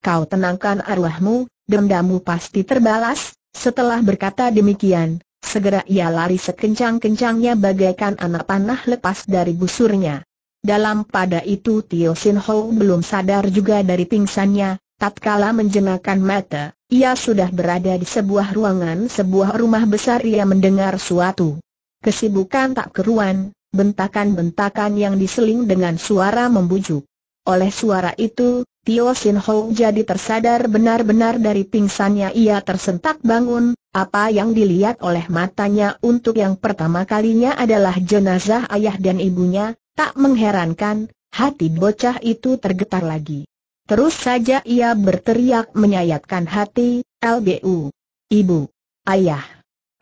kau tenangkan arwahmu, dendamu pasti terbalas, setelah berkata demikian, Segera ia lari sekencang-kencangnya bagaikan anak panah lepas dari busurnya. Dalam pada itu Tio Sin Ho belum sadar juga dari pingsannya, tatkala menjenakan mata, ia sudah berada di sebuah ruangan sebuah rumah besar ia mendengar suatu kesibukan tak keruan, bentakan-bentakan yang diseling dengan suara membujuk. Oleh suara itu, Tio Sin Ho jadi tersadar benar-benar dari pingsannya ia tersentak bangun, apa yang dilihat oleh matanya untuk yang pertama kalinya adalah jenazah ayah dan ibunya, tak mengherankan, hati bocah itu tergetar lagi. Terus saja ia berteriak menyayatkan hati, LBU. Ibu. Ayah.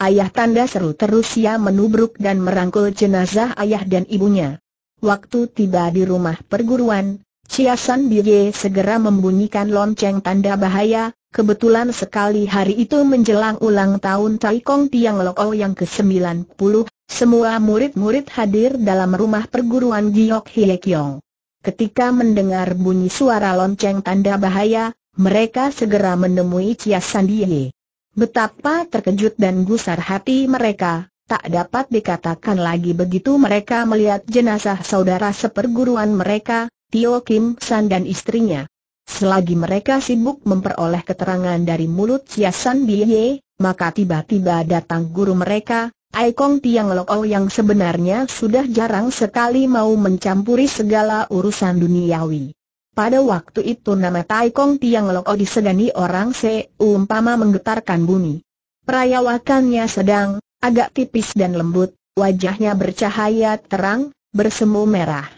Ayah tanda seru terus ia menubruk dan merangkul jenazah ayah dan ibunya. Waktu tiba di rumah perguruan, Chia San Biye segera membunyikan lonceng tanda bahaya, kebetulan sekali hari itu menjelang ulang tahun Tai Kong Tiang Lo oh yang ke-90, semua murid-murid hadir dalam rumah perguruan Giok Hye Kiong. Ketika mendengar bunyi suara lonceng tanda bahaya, mereka segera menemui Chia San Biye. Betapa terkejut dan gusar hati mereka, tak dapat dikatakan lagi begitu mereka melihat jenazah saudara seperguruan mereka, Tio Kim San dan istrinya. Selagi mereka sibuk memperoleh keterangan dari mulut Chia San Biye, maka tiba-tiba datang guru mereka, Ai Kong Tiang O oh, yang sebenarnya sudah jarang sekali mau mencampuri segala urusan duniawi. Pada waktu itu nama Tai Kong Tiang O oh disegani orang se umpama menggetarkan bumi. Perayawakannya sedang, agak tipis dan lembut, wajahnya bercahaya terang, bersemu merah.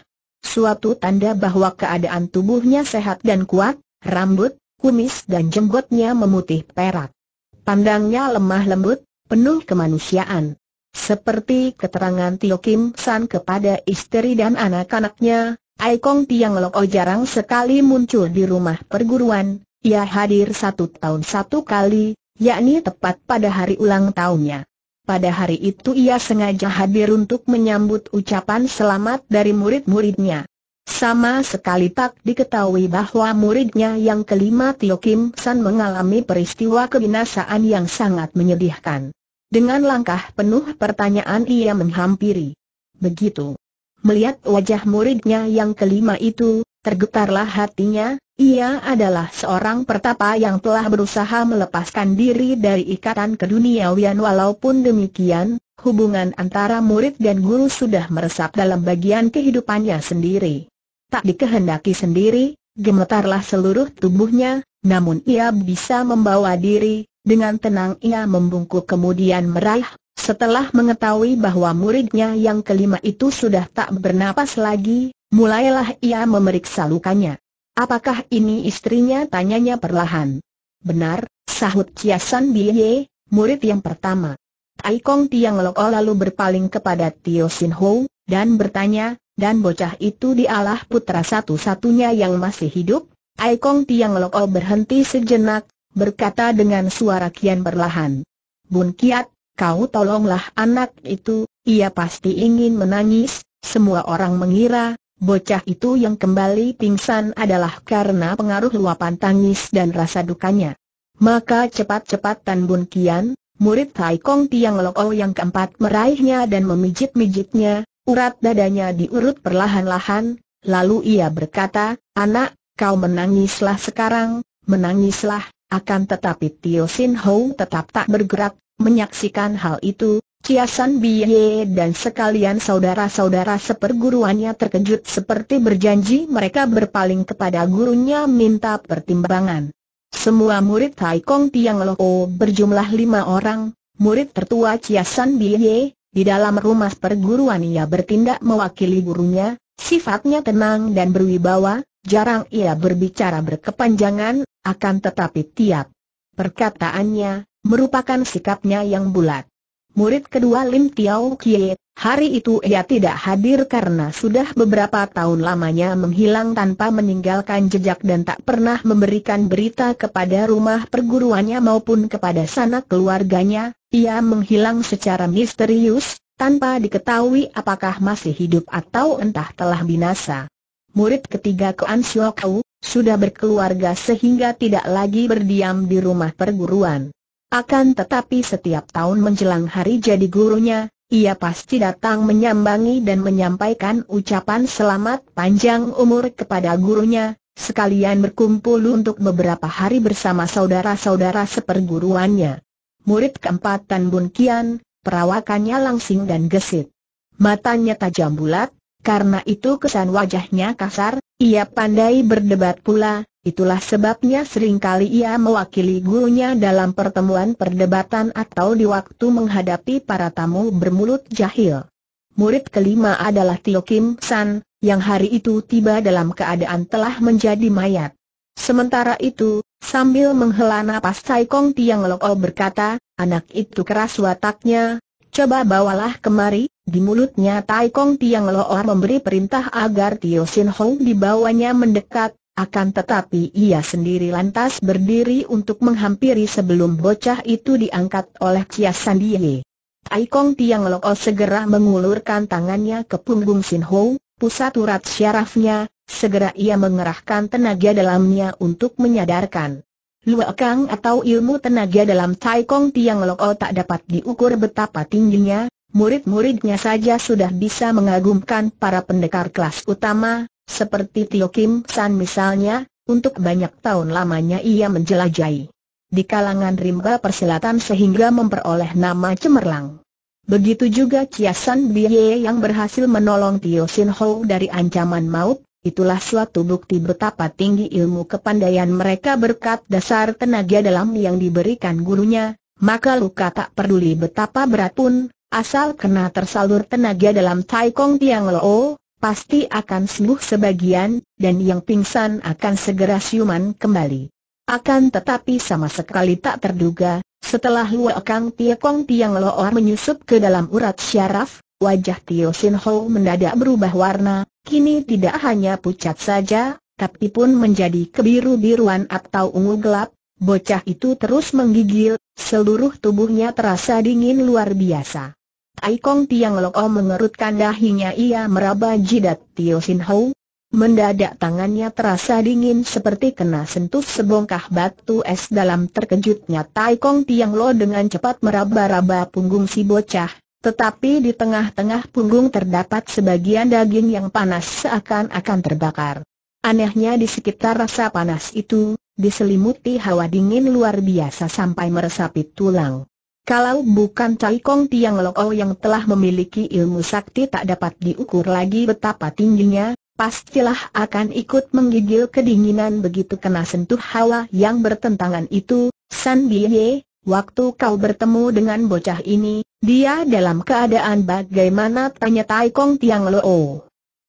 Suatu tanda bahwa keadaan tubuhnya sehat dan kuat, rambut, kumis dan jenggotnya memutih perak. Pandangnya lemah lembut, penuh kemanusiaan. Seperti keterangan Tio Kim San kepada istri dan anak-anaknya, Kong Tiang Loko oh jarang sekali muncul di rumah perguruan, ia hadir satu tahun satu kali, yakni tepat pada hari ulang tahunnya. Pada hari itu ia sengaja hadir untuk menyambut ucapan selamat dari murid-muridnya. Sama sekali tak diketahui bahwa muridnya yang kelima Tio Kim San mengalami peristiwa kebinasaan yang sangat menyedihkan. Dengan langkah penuh pertanyaan ia menghampiri. Begitu. Melihat wajah muridnya yang kelima itu, tergetarlah hatinya, ia adalah seorang pertapa yang telah berusaha melepaskan diri dari ikatan keduniawian walaupun demikian, hubungan antara murid dan guru sudah meresap dalam bagian kehidupannya sendiri. Tak dikehendaki sendiri, gemetarlah seluruh tubuhnya, namun ia bisa membawa diri, dengan tenang ia membungkuk kemudian meraih, setelah mengetahui bahwa muridnya yang kelima itu sudah tak bernapas lagi, mulailah ia memeriksa lukanya. Apakah ini istrinya? Tanyanya perlahan. Benar, sahut Chia Ciasan Biye, murid yang pertama. Tai Kong Tiang Lok lalu berpaling kepada Tio Sin Ho, dan bertanya, dan bocah itu dialah putra satu-satunya yang masih hidup? Tai Kong Tiang Lok berhenti sejenak, berkata dengan suara kian perlahan. Bun Kiat, kau tolonglah anak itu, ia pasti ingin menangis, semua orang mengira, Bocah itu yang kembali pingsan adalah karena pengaruh luapan tangis dan rasa dukanya. Maka cepat-cepat Tan Bun Kian, murid Tai Kong Tiang Lok O oh yang keempat meraihnya dan memijit-mijitnya, urat dadanya diurut perlahan-lahan, lalu ia berkata, Anak, kau menangislah sekarang, menangislah, akan tetapi Tio Sin Ho tetap tak bergerak, menyaksikan hal itu, Kiasan Biye dan sekalian saudara-saudara seperguruannya terkejut seperti berjanji mereka berpaling kepada gurunya minta pertimbangan. Semua murid Tai Kong Tiang Lo berjumlah lima orang, murid tertua Kiasan Biye, di dalam rumah perguruan ia bertindak mewakili gurunya, sifatnya tenang dan berwibawa, jarang ia berbicara berkepanjangan, akan tetapi tiap perkataannya merupakan sikapnya yang bulat murid kedua Lim Tiao Kie, hari itu ia tidak hadir karena sudah beberapa tahun lamanya menghilang tanpa meninggalkan jejak dan tak pernah memberikan berita kepada rumah perguruannya maupun kepada sanak keluarganya, ia menghilang secara misterius, tanpa diketahui apakah masih hidup atau entah telah binasa. Murid ketiga Kuan Xiao sudah berkeluarga sehingga tidak lagi berdiam di rumah perguruan. Akan tetapi setiap tahun menjelang hari jadi gurunya, ia pasti datang menyambangi dan menyampaikan ucapan selamat panjang umur kepada gurunya, sekalian berkumpul untuk beberapa hari bersama saudara-saudara seperguruannya. Murid keempat Tan Bun Kian, perawakannya langsing dan gesit. Matanya tajam bulat, karena itu kesan wajahnya kasar, ia pandai berdebat pula, Itulah sebabnya seringkali ia mewakili gurunya dalam pertemuan perdebatan atau di waktu menghadapi para tamu bermulut jahil. Murid kelima adalah Tio Kim San, yang hari itu tiba dalam keadaan telah menjadi mayat. Sementara itu, sambil menghela napas Tai Kong Tiang Lok oh berkata, anak itu keras wataknya, coba bawalah kemari, di mulutnya Tai Kong Tiang O oh memberi perintah agar Tio Sin Hong dibawanya mendekat, akan tetapi ia sendiri lantas berdiri untuk menghampiri sebelum bocah itu diangkat oleh Chia San Tai Kong Tiang Lo oh segera mengulurkan tangannya ke punggung Sin Ho, pusat urat syarafnya, segera ia mengerahkan tenaga dalamnya untuk menyadarkan. Luakang atau ilmu tenaga dalam Tai Kong Tiang Lo oh tak dapat diukur betapa tingginya, murid-muridnya saja sudah bisa mengagumkan para pendekar kelas utama, seperti Tio Kim San misalnya, untuk banyak tahun lamanya ia menjelajahi di kalangan rimba persilatan sehingga memperoleh nama cemerlang. Begitu juga San Biye yang berhasil menolong Tio Sin Ho dari ancaman maut, itulah suatu bukti betapa tinggi ilmu kepandaian mereka berkat dasar tenaga dalam yang diberikan gurunya, maka luka tak peduli betapa berat pun, asal kena tersalur tenaga dalam Tai Kong Tiang Lo, pasti akan sembuh sebagian, dan yang pingsan akan segera siuman kembali. Akan tetapi sama sekali tak terduga, setelah Luakang Kang Tia Kong Tiang Loor menyusup ke dalam urat syaraf, wajah Tio Sin Ho mendadak berubah warna, kini tidak hanya pucat saja, tapi pun menjadi kebiru-biruan atau ungu gelap, bocah itu terus menggigil, seluruh tubuhnya terasa dingin luar biasa. Tai Kong Tiang Loko mengerutkan dahinya ia meraba jidat Tio Sin Ho. Mendadak tangannya terasa dingin seperti kena sentuh sebongkah batu es dalam terkejutnya Tai Kong Tiang Lo dengan cepat meraba-raba punggung si bocah. Tetapi di tengah-tengah punggung terdapat sebagian daging yang panas seakan-akan terbakar. Anehnya di sekitar rasa panas itu, diselimuti hawa dingin luar biasa sampai meresapi tulang. Kalau bukan Cai Kong Tiang Loko oh yang telah memiliki ilmu sakti tak dapat diukur lagi betapa tingginya, pastilah akan ikut menggigil kedinginan begitu kena sentuh hawa yang bertentangan itu. San Biye, waktu kau bertemu dengan bocah ini, dia dalam keadaan bagaimana tanya Cai Kong Tiang Loko. Oh.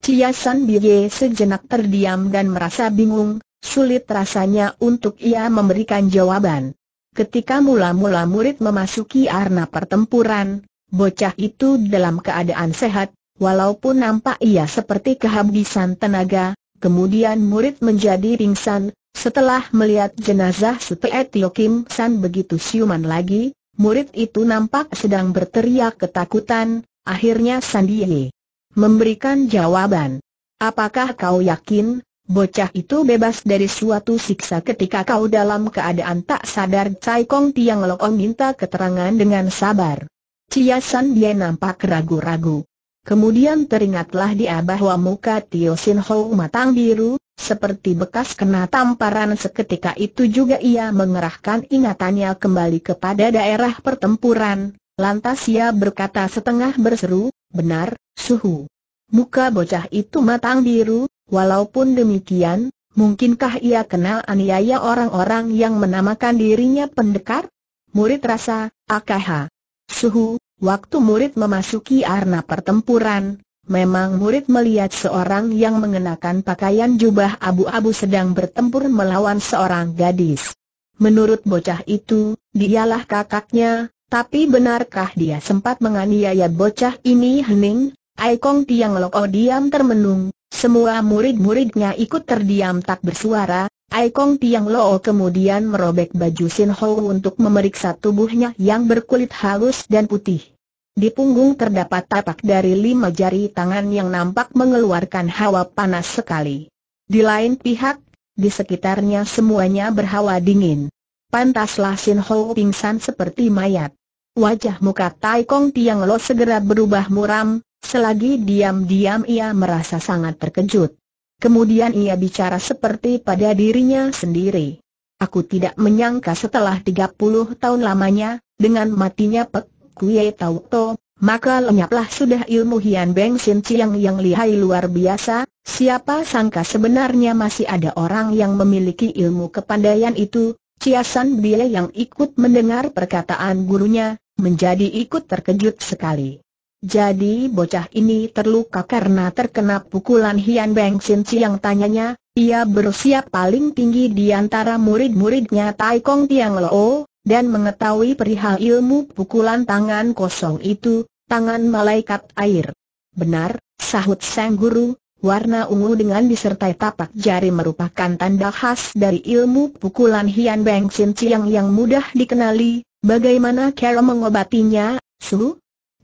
Cia San Biye sejenak terdiam dan merasa bingung, sulit rasanya untuk ia memberikan jawaban. Ketika mula-mula murid memasuki arena pertempuran, bocah itu dalam keadaan sehat, walaupun nampak ia seperti kehabisan tenaga, kemudian murid menjadi pingsan, setelah melihat jenazah Supeet Tio Kim San begitu siuman lagi, murid itu nampak sedang berteriak ketakutan, akhirnya Sandie memberikan jawaban. Apakah kau yakin, Bocah itu bebas dari suatu siksa ketika kau dalam keadaan tak sadar Cai Kong Tiang Lo minta keterangan dengan sabar. Cia San dia nampak ragu-ragu. Kemudian teringatlah dia bahwa muka Tio Sin Ho matang biru, seperti bekas kena tamparan seketika itu juga ia mengerahkan ingatannya kembali kepada daerah pertempuran, lantas ia berkata setengah berseru, benar, suhu. Muka bocah itu matang biru, Walaupun demikian, mungkinkah ia kenal aniaya orang-orang yang menamakan dirinya pendekar? Murid rasa, AKH. Suhu, waktu murid memasuki arena pertempuran, Memang murid melihat seorang yang mengenakan pakaian jubah abu-abu sedang bertempur melawan seorang gadis. Menurut bocah itu, dialah kakaknya, tapi benarkah dia sempat menganiaya bocah ini Hening? Aikong Tiang Loko diam termenung, semua murid-muridnya ikut terdiam tak bersuara, Aikong Tiang Lo kemudian merobek baju Sin Ho untuk memeriksa tubuhnya yang berkulit halus dan putih. Di punggung terdapat tapak dari lima jari tangan yang nampak mengeluarkan hawa panas sekali. Di lain pihak, di sekitarnya semuanya berhawa dingin. Pantaslah Sin Ho pingsan seperti mayat. Wajah muka Tai Kong Tiang Lo segera berubah muram, Selagi diam-diam ia merasa sangat terkejut. Kemudian ia bicara seperti pada dirinya sendiri. Aku tidak menyangka setelah 30 tahun lamanya, dengan matinya Pek Kuei Tau To, maka lenyaplah sudah ilmu Hian Beng Sin Chiang yang lihai luar biasa, siapa sangka sebenarnya masih ada orang yang memiliki ilmu kepandaian itu, Ciasan Bie yang ikut mendengar perkataan gurunya, menjadi ikut terkejut sekali. Jadi bocah ini terluka karena terkena pukulan Hian Beng Sin yang tanyanya, ia berusia paling tinggi di antara murid-muridnya Tai Kong Tiang Lo, oh? dan mengetahui perihal ilmu pukulan tangan kosong itu, tangan malaikat air. Benar, sahut sang guru, warna ungu dengan disertai tapak jari merupakan tanda khas dari ilmu pukulan Hian Beng Sin yang yang mudah dikenali, bagaimana cara mengobatinya, Su?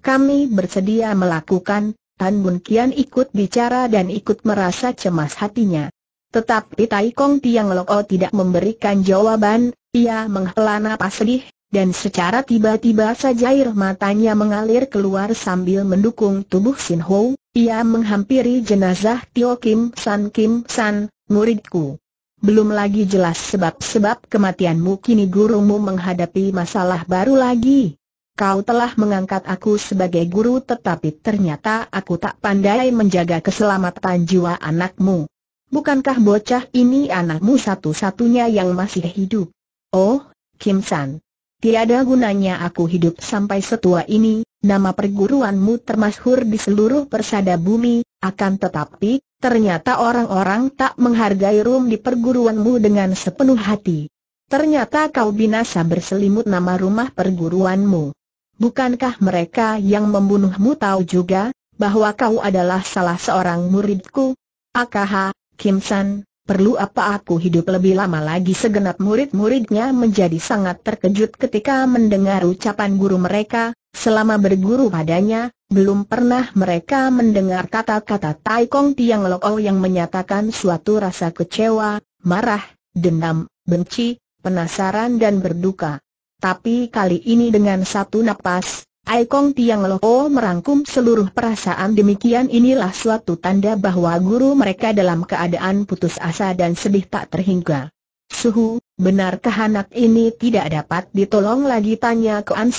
Kami bersedia melakukan, Tan Bun Kian ikut bicara dan ikut merasa cemas hatinya. Tetapi Tai Kong Tiang Loko oh tidak memberikan jawaban, ia menghela napas sedih, dan secara tiba-tiba saja air matanya mengalir keluar sambil mendukung tubuh Sin Ho, ia menghampiri jenazah Tio Kim San Kim San, muridku. Belum lagi jelas sebab-sebab kematianmu kini gurumu menghadapi masalah baru lagi. Kau telah mengangkat aku sebagai guru tetapi ternyata aku tak pandai menjaga keselamatan jiwa anakmu. Bukankah bocah ini anakmu satu-satunya yang masih hidup? Oh, Kim San. Tiada gunanya aku hidup sampai setua ini, nama perguruanmu termasyhur di seluruh persada bumi, akan tetapi, ternyata orang-orang tak menghargai rum di perguruanmu dengan sepenuh hati. Ternyata kau binasa berselimut nama rumah perguruanmu. Bukankah mereka yang membunuhmu tahu juga, bahwa kau adalah salah seorang muridku? Akaha, Kim San, perlu apa aku hidup lebih lama lagi? Segenap murid-muridnya menjadi sangat terkejut ketika mendengar ucapan guru mereka, selama berguru padanya, belum pernah mereka mendengar kata-kata Tai Kong Tiang Lo oh yang menyatakan suatu rasa kecewa, marah, dendam, benci, penasaran dan berduka. Tapi kali ini dengan satu napas, Aikong Tiang Loko oh merangkum seluruh perasaan demikian inilah suatu tanda bahwa guru mereka dalam keadaan putus asa dan sedih tak terhingga. Suhu, benarkah anak ini tidak dapat ditolong lagi tanya ke An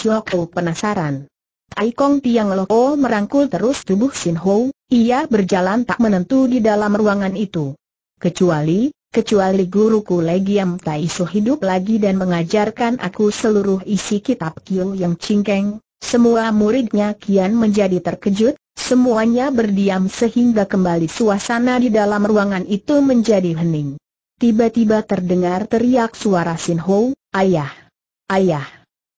penasaran. Aikong Tiang Loko oh merangkul terus tubuh Sin Ho, ia berjalan tak menentu di dalam ruangan itu. Kecuali, kecuali guruku Legiam Taisu hidup lagi dan mengajarkan aku seluruh isi kitab Kiu yang cingkeng, semua muridnya kian menjadi terkejut, semuanya berdiam sehingga kembali suasana di dalam ruangan itu menjadi hening. Tiba-tiba terdengar teriak suara Sin Ho, Ayah! Ayah!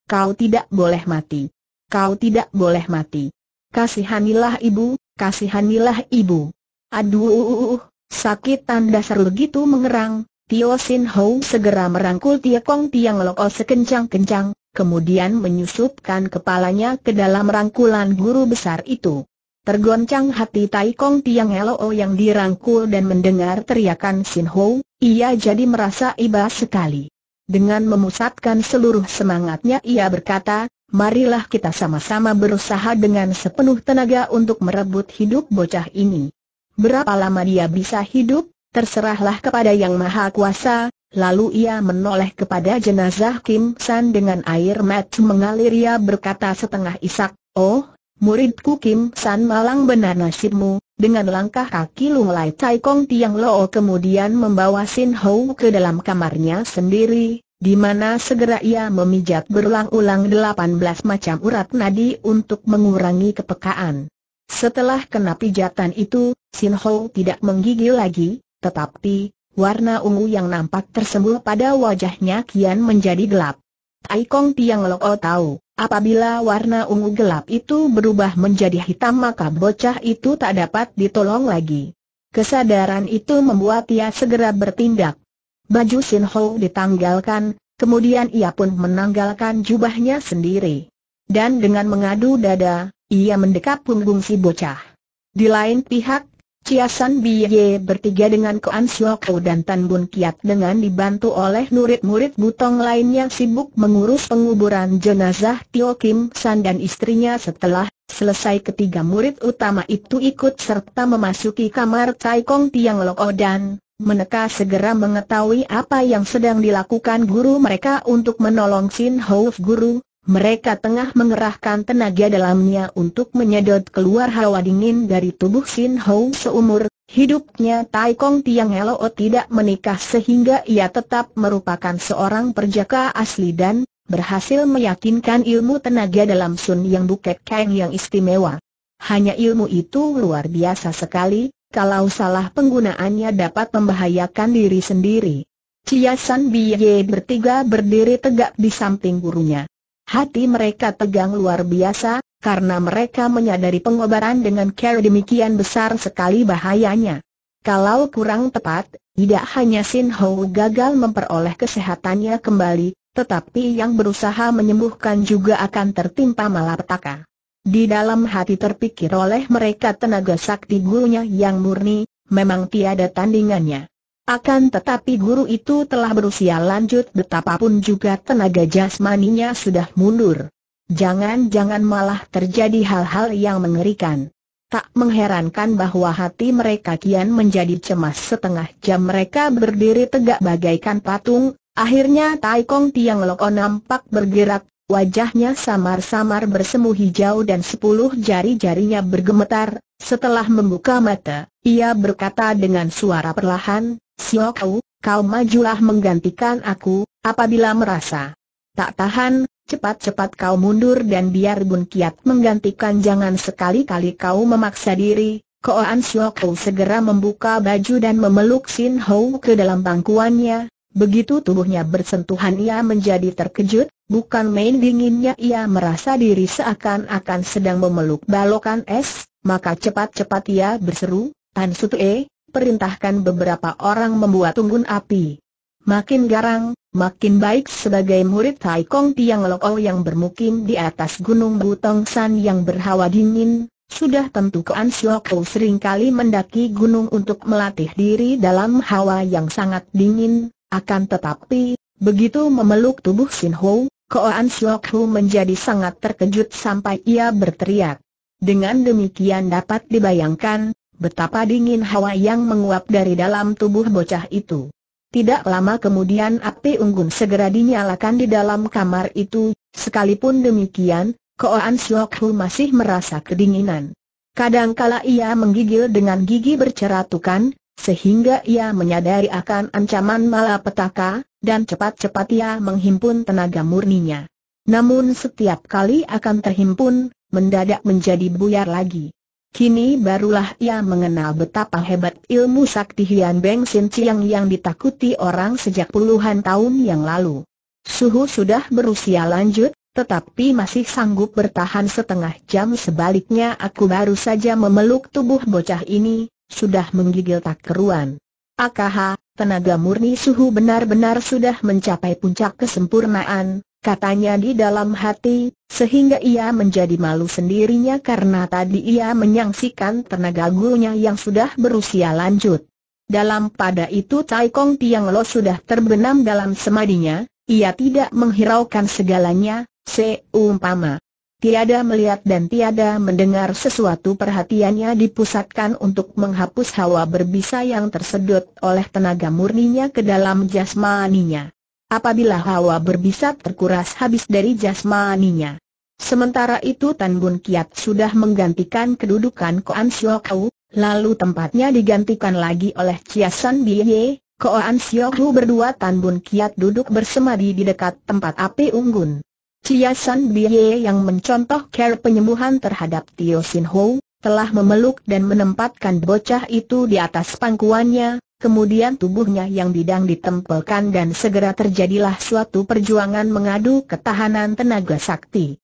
Kau tidak boleh mati! Kau tidak boleh mati! Kasihanilah ibu, kasihanilah ibu! Aduh! Sakit tanda seru begitu mengerang, Tio Sin Hou segera merangkul Tia Kong Tiang Loko sekencang-kencang, kemudian menyusupkan kepalanya ke dalam rangkulan guru besar itu. Tergoncang hati Tai Kong Tiang Loko yang dirangkul dan mendengar teriakan Sin Hou, ia jadi merasa iba sekali. Dengan memusatkan seluruh semangatnya ia berkata, marilah kita sama-sama berusaha dengan sepenuh tenaga untuk merebut hidup bocah ini berapa lama dia bisa hidup, terserahlah kepada yang maha kuasa, lalu ia menoleh kepada jenazah Kim San dengan air mata mengalir ia berkata setengah isak, Oh, muridku Kim San malang benar nasibmu, dengan langkah kaki lunglai Lai Kong Tiang Lo kemudian membawa Sin Ho ke dalam kamarnya sendiri, di mana segera ia memijat berulang-ulang 18 macam urat nadi untuk mengurangi kepekaan. Setelah kena pijatan itu, Sin Ho tidak menggigil lagi, tetapi, warna ungu yang nampak tersembul pada wajahnya kian menjadi gelap. Tai Kong Tiang Lo oh tahu, apabila warna ungu gelap itu berubah menjadi hitam maka bocah itu tak dapat ditolong lagi. Kesadaran itu membuat ia segera bertindak. Baju Sin Ho ditanggalkan, kemudian ia pun menanggalkan jubahnya sendiri. Dan dengan mengadu dada, ia mendekap punggung si bocah. Di lain pihak, Ciasan Biye bertiga dengan Koan Sioko dan Tan Bun Kiat dengan dibantu oleh murid-murid butong lain yang sibuk mengurus penguburan jenazah Tio Kim San dan istrinya setelah selesai ketiga murid utama itu ikut serta memasuki kamar Tai Kong Tiang Lok dan Meneka segera mengetahui apa yang sedang dilakukan guru mereka untuk menolong Sin Houf Guru, mereka tengah mengerahkan tenaga dalamnya untuk menyedot keluar hawa dingin dari tubuh Sin Hou seumur hidupnya Tai Kong Tiang Helo tidak menikah sehingga ia tetap merupakan seorang perjaka asli dan berhasil meyakinkan ilmu tenaga dalam Sun Yang buket Kang yang istimewa. Hanya ilmu itu luar biasa sekali, kalau salah penggunaannya dapat membahayakan diri sendiri. Chia San Biye bertiga berdiri tegak di samping gurunya. Hati mereka tegang luar biasa, karena mereka menyadari pengobaran dengan cara demikian besar sekali bahayanya. Kalau kurang tepat, tidak hanya Sin Ho gagal memperoleh kesehatannya kembali, tetapi yang berusaha menyembuhkan juga akan tertimpa malapetaka. Di dalam hati terpikir oleh mereka tenaga sakti gurunya yang murni, memang tiada tandingannya. Akan tetapi guru itu telah berusia lanjut betapapun juga tenaga jasmaninya sudah mundur. Jangan-jangan malah terjadi hal-hal yang mengerikan. Tak mengherankan bahwa hati mereka kian menjadi cemas setengah jam mereka berdiri tegak bagaikan patung, akhirnya Tai Kong Tiang Loko nampak bergerak, wajahnya samar-samar bersemu hijau dan sepuluh jari-jarinya bergemetar, setelah membuka mata, ia berkata dengan suara perlahan, Sio kau, kau majulah menggantikan aku, apabila merasa tak tahan, cepat-cepat kau mundur dan biar Bun Kiat menggantikan jangan sekali-kali kau memaksa diri. Koan Sio Kau segera membuka baju dan memeluk Sin Hou ke dalam pangkuannya. Begitu tubuhnya bersentuhan ia menjadi terkejut, bukan main dinginnya ia merasa diri seakan-akan sedang memeluk balokan es, maka cepat-cepat ia berseru, An E perintahkan beberapa orang membuat unggun api. Makin garang, makin baik sebagai murid Tai Kong Tiang Loko oh yang bermukim di atas Gunung Butong San yang berhawa dingin, sudah tentu Koan Sioko seringkali mendaki gunung untuk melatih diri dalam hawa yang sangat dingin, akan tetapi, begitu memeluk tubuh Sin Ho, Koan Sioko menjadi sangat terkejut sampai ia berteriak. Dengan demikian dapat dibayangkan, betapa dingin hawa yang menguap dari dalam tubuh bocah itu. Tidak lama kemudian api unggun segera dinyalakan di dalam kamar itu, sekalipun demikian, Koan Siok masih merasa kedinginan. Kadangkala ia menggigil dengan gigi berceratukan, sehingga ia menyadari akan ancaman malapetaka, dan cepat-cepat ia menghimpun tenaga murninya. Namun setiap kali akan terhimpun, mendadak menjadi buyar lagi. Kini barulah ia mengenal betapa hebat ilmu sakti Hian Beng Sin Chiang yang ditakuti orang sejak puluhan tahun yang lalu. Suhu sudah berusia lanjut, tetapi masih sanggup bertahan setengah jam sebaliknya aku baru saja memeluk tubuh bocah ini, sudah menggigil tak keruan. Akaha, tenaga murni Suhu benar-benar sudah mencapai puncak kesempurnaan, katanya di dalam hati, sehingga ia menjadi malu sendirinya karena tadi ia menyaksikan tenaga gurunya yang sudah berusia lanjut. Dalam pada itu Tai Kong Tiang Lo sudah terbenam dalam semadinya, ia tidak menghiraukan segalanya, seumpama. Tiada melihat dan tiada mendengar sesuatu perhatiannya dipusatkan untuk menghapus hawa berbisa yang tersedot oleh tenaga murninya ke dalam jasmaninya apabila hawa berbisa terkuras habis dari jasmaninya. Sementara itu Tan Bun Kiat sudah menggantikan kedudukan Koan Sio Kau, lalu tempatnya digantikan lagi oleh Chia San Biye, Koan Sio Kau berdua Tan Bun Kiat duduk bersemadi di dekat tempat api unggun. Chia San Biye yang mencontoh care penyembuhan terhadap Tio Sin Ho, telah memeluk dan menempatkan bocah itu di atas pangkuannya, kemudian tubuhnya yang bidang ditempelkan dan segera terjadilah suatu perjuangan mengadu ketahanan tenaga sakti.